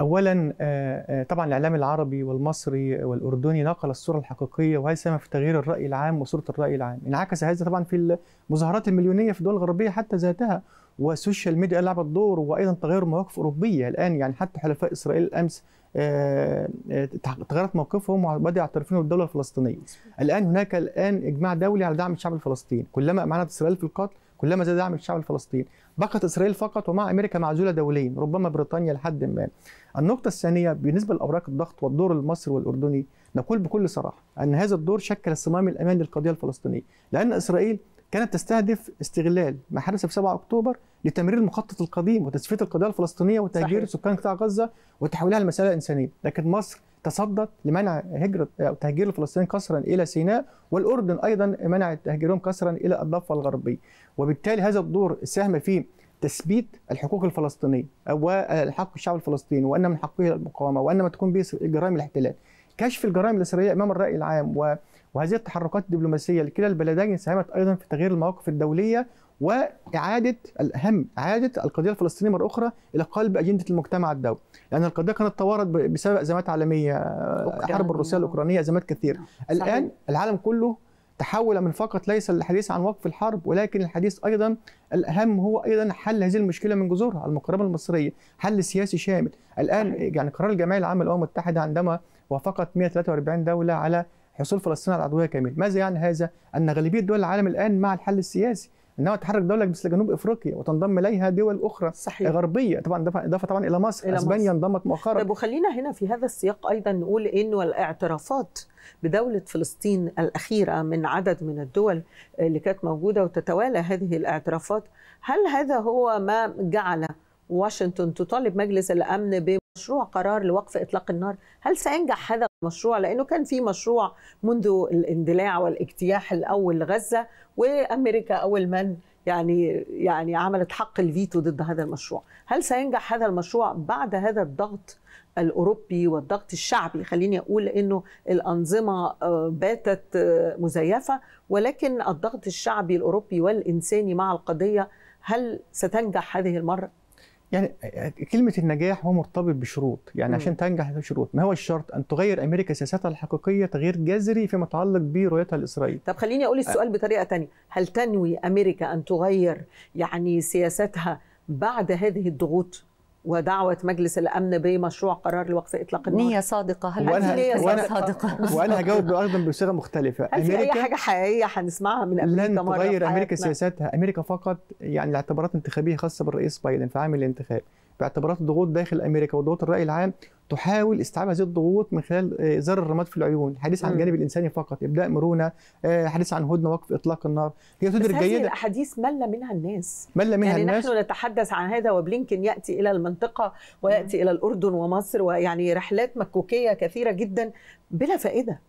اولا آه، آه، طبعا الاعلام العربي والمصري والاردني نقل الصوره الحقيقيه وهي ساهم في تغيير الراي العام وصوره الراي العام انعكس هذا طبعا في المظاهرات المليونيه في الدول الغربيه حتى ذاتها والسوشيال ميديا لعبت دور وايضا تغير مواقف اوروبيه الان يعني حتى حلفاء اسرائيل امس آه، تغيرت موقفهم وبدأوا يعترفون بالدوله الفلسطينيه الان هناك الان اجماع دولي على دعم الشعب الفلسطيني كلما امعنت اسرائيل في القتل كلما زاد دعم الشعب الفلسطيني بقت اسرائيل فقط ومع امريكا معزوله دوليا ربما بريطانيا لحد ما النقطه الثانيه بالنسبه لاوراق الضغط والدور المصري والاردني نقول بكل صراحه ان هذا الدور شكل الصمام الاماني للقضيه الفلسطينيه لان اسرائيل كانت تستهدف استغلال ما حدث في 7 اكتوبر لتمرير المخطط القديم وتسفيه القضيه الفلسطينيه وتهجير سكان قطاع غزه وتحويلها لمساله انسانيه لكن مصر تصدت لمنع هجرة أو تهجير الفلسطينيين قسرا إلى سيناء والأردن أيضا منع تهجيرهم قسرا إلى الضفة الغربية وبالتالي هذا الدور ساهم في تثبيت الحقوق الفلسطينية وحق الشعب الفلسطيني وأن من حقه المقاومة وأن ما تكون به جرائم الاحتلال كشف الجرائم الإسرائيلية أمام الرأي العام وهذه التحركات الدبلوماسية لكلا البلدين ساهمت أيضا في تغيير المواقف الدولية واعاده الاهم اعاده القضيه الفلسطينيه مره اخرى الى قلب اجنده المجتمع الدولي لان القضيه كانت تورط بسبب ازمات عالميه الحرب الروسيه الاوكرانيه ازمات كثيره نعم. الان العالم كله تحول من فقط ليس الحديث عن وقف الحرب ولكن الحديث ايضا الاهم هو ايضا حل هذه المشكله من جذورها المقاربه المصريه حل سياسي شامل الان يعني قرار الجمعيه العامه للامم المتحده عندما وافقت 143 دوله على حصول فلسطين على عضويه كامله ماذا يعني هذا ان غالبيه دول العالم الان مع الحل السياسي انها تحرك دوله مثل جنوب افريقيا وتنضم اليها دول اخرى صحيح. غربيه طبعا اضافه طبعا الى مصر إلى اسبانيا انضمت مؤخرا طب وخلينا هنا في هذا السياق ايضا نقول انه الاعترافات بدوله فلسطين الاخيره من عدد من الدول اللي كانت موجوده وتتوالى هذه الاعترافات هل هذا هو ما جعل واشنطن تطالب مجلس الامن ب مشروع قرار لوقف اطلاق النار هل سينجح هذا المشروع لانه كان في مشروع منذ الاندلاع والاجتياح الاول لغزه وامريكا اول من يعني يعني عملت حق الفيتو ضد هذا المشروع هل سينجح هذا المشروع بعد هذا الضغط الاوروبي والضغط الشعبي خليني اقول انه الانظمه آه، باتت آه، مزيفه ولكن الضغط الشعبي الاوروبي والانساني مع القضيه هل ستنجح هذه المره يعني كلمة النجاح هو مرتبط بشروط يعني م. عشان تنجح له شروط ما هو الشرط أن تغير أمريكا سياستها الحقيقية تغيير جذري فيما يتعلق برؤيتها لإسرائيل طب خليني أقول السؤال بطريقة تانية هل تنوي أمريكا أن تغير يعني سياستها بعد هذه الضغوط؟ ودعوة مجلس الأمن بمشروع قرار لوقف إطلاق النار نية صادقة هل وأنا نية وأنا صادقة وأنا هجاوب أيضا بصيغة مختلفة هل في أي حاجة حقيقية هنسمعها من أمريكا لن تغير أمريكا سياساتها أمريكا فقط يعني الاعتبارات الانتخابية خاصة بالرئيس بايدن في عام الانتخاب باعتبارات ضغوط داخل أمريكا وضغوط الرأي العام تحاول استيعاب هذه الضغوط من خلال آه، زر الرماد في العيون حديث عن الجانب الانساني فقط ابداء مرونه آه، حديث عن هدنه وقف اطلاق النار هي تدرك جيدا هذه الاحاديث مل منها الناس مل منها يعني الناس نحن نتحدث عن هذا وبلينكن ياتي الى المنطقه وياتي مم. الى الاردن ومصر ويعني رحلات مكوكيه كثيره جدا بلا فائده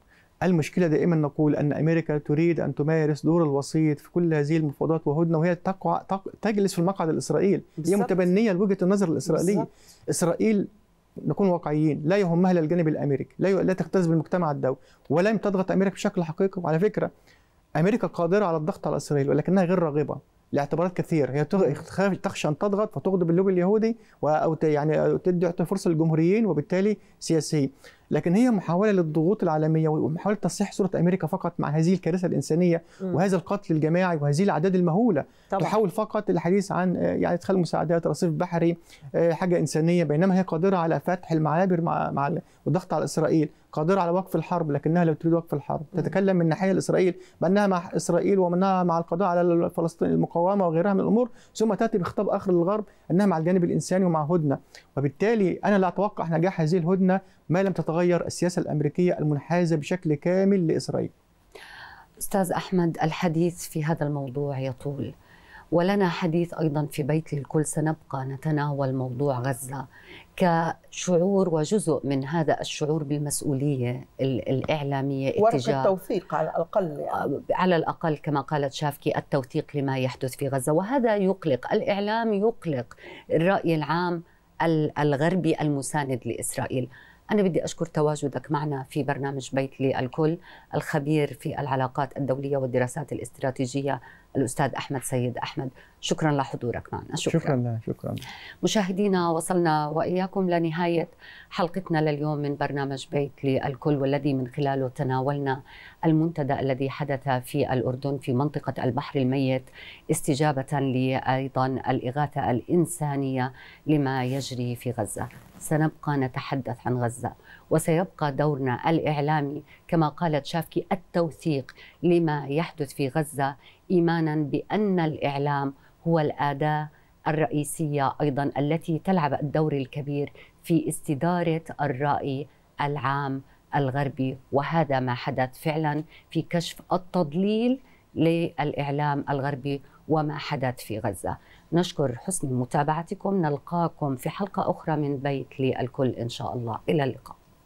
المشكلة دائما نقول أن أمريكا تريد أن تمارس دور الوسيط في كل هذه المفاوضات وهدنة وهي تقع تجلس في المقعد الإسرائيلي هي متبنية لوجهة النظر الإسرائيلية إسرائيل نكون واقعيين لا يهمها لا الجانب الامريكي لا لا تختز بالمجتمع الدولي ولم تضغط امريكا بشكل حقيقي وعلى فكره امريكا قادره على الضغط على اسرائيل ولكنها غير راغبه لاعتبارات كثيره هي تخشى ان تضغط فتغضب اللوبي اليهودي او يعني تدي فرصه للجمهوريين وبالتالي سياسيين لكن هي محاوله للضغوط العالميه ومحاوله تصحيح صوره امريكا فقط مع هذه الكارثه الانسانيه وهذا القتل الجماعي وهذه الاعداد المهوله طبعا. تحاول فقط الحديث عن آه، يعني ادخال مساعدات رصيف بحري آه، حاجه انسانيه بينما هي قادره على فتح المعابر مع مع والضغط على اسرائيل قادرة على وقف الحرب لكنها لا تريد وقف الحرب تتكلم من ناحية الإسرائيل بأنها مع إسرائيل ومنها مع القضاء على فلسطين المقاومة وغيرها من الأمور ثم تأتي بخطاب آخر للغرب أنها مع الجانب الإنساني ومع هدنة وبالتالي أنا لا أتوقع نجاح هذه الهدنة ما لم تتغير تتغير السياسة الأمريكية المنحازة بشكل كامل لإسرائيل أستاذ أحمد الحديث في هذا الموضوع يطول ولنا حديث أيضا في بيت الكل سنبقى نتناول موضوع غزة كشعور وجزء من هذا الشعور بالمسؤولية الإعلامية ورق اتجاه التوثيق على الأقل يعني. على الأقل كما قالت شافكي التوثيق لما يحدث في غزة وهذا يقلق الإعلام يقلق الرأي العام الغربي المساند لإسرائيل أنا بدي أشكر تواجدك معنا في برنامج بيت للكل الخبير في العلاقات الدولية والدراسات الاستراتيجية الأستاذ أحمد سيد أحمد شكرا لحضورك معنا شكرا شكرا, شكرا. مشاهدينا وصلنا وإياكم لنهاية حلقتنا لليوم من برنامج بيت للكل والذي من خلاله تناولنا المنتدى الذي حدث في الأردن في منطقة البحر الميت استجابة لأيضا الإغاثة الإنسانية لما يجري في غزة سنبقى نتحدث عن غزة وسيبقى دورنا الإعلامي كما قالت شافكي التوثيق لما يحدث في غزة ايمانا بان الاعلام هو الاداه الرئيسيه ايضا التي تلعب الدور الكبير في استداره الراي العام الغربي وهذا ما حدث فعلا في كشف التضليل للاعلام الغربي وما حدث في غزه. نشكر حسن متابعتكم نلقاكم في حلقه اخرى من بيت للكل ان شاء الله الى اللقاء.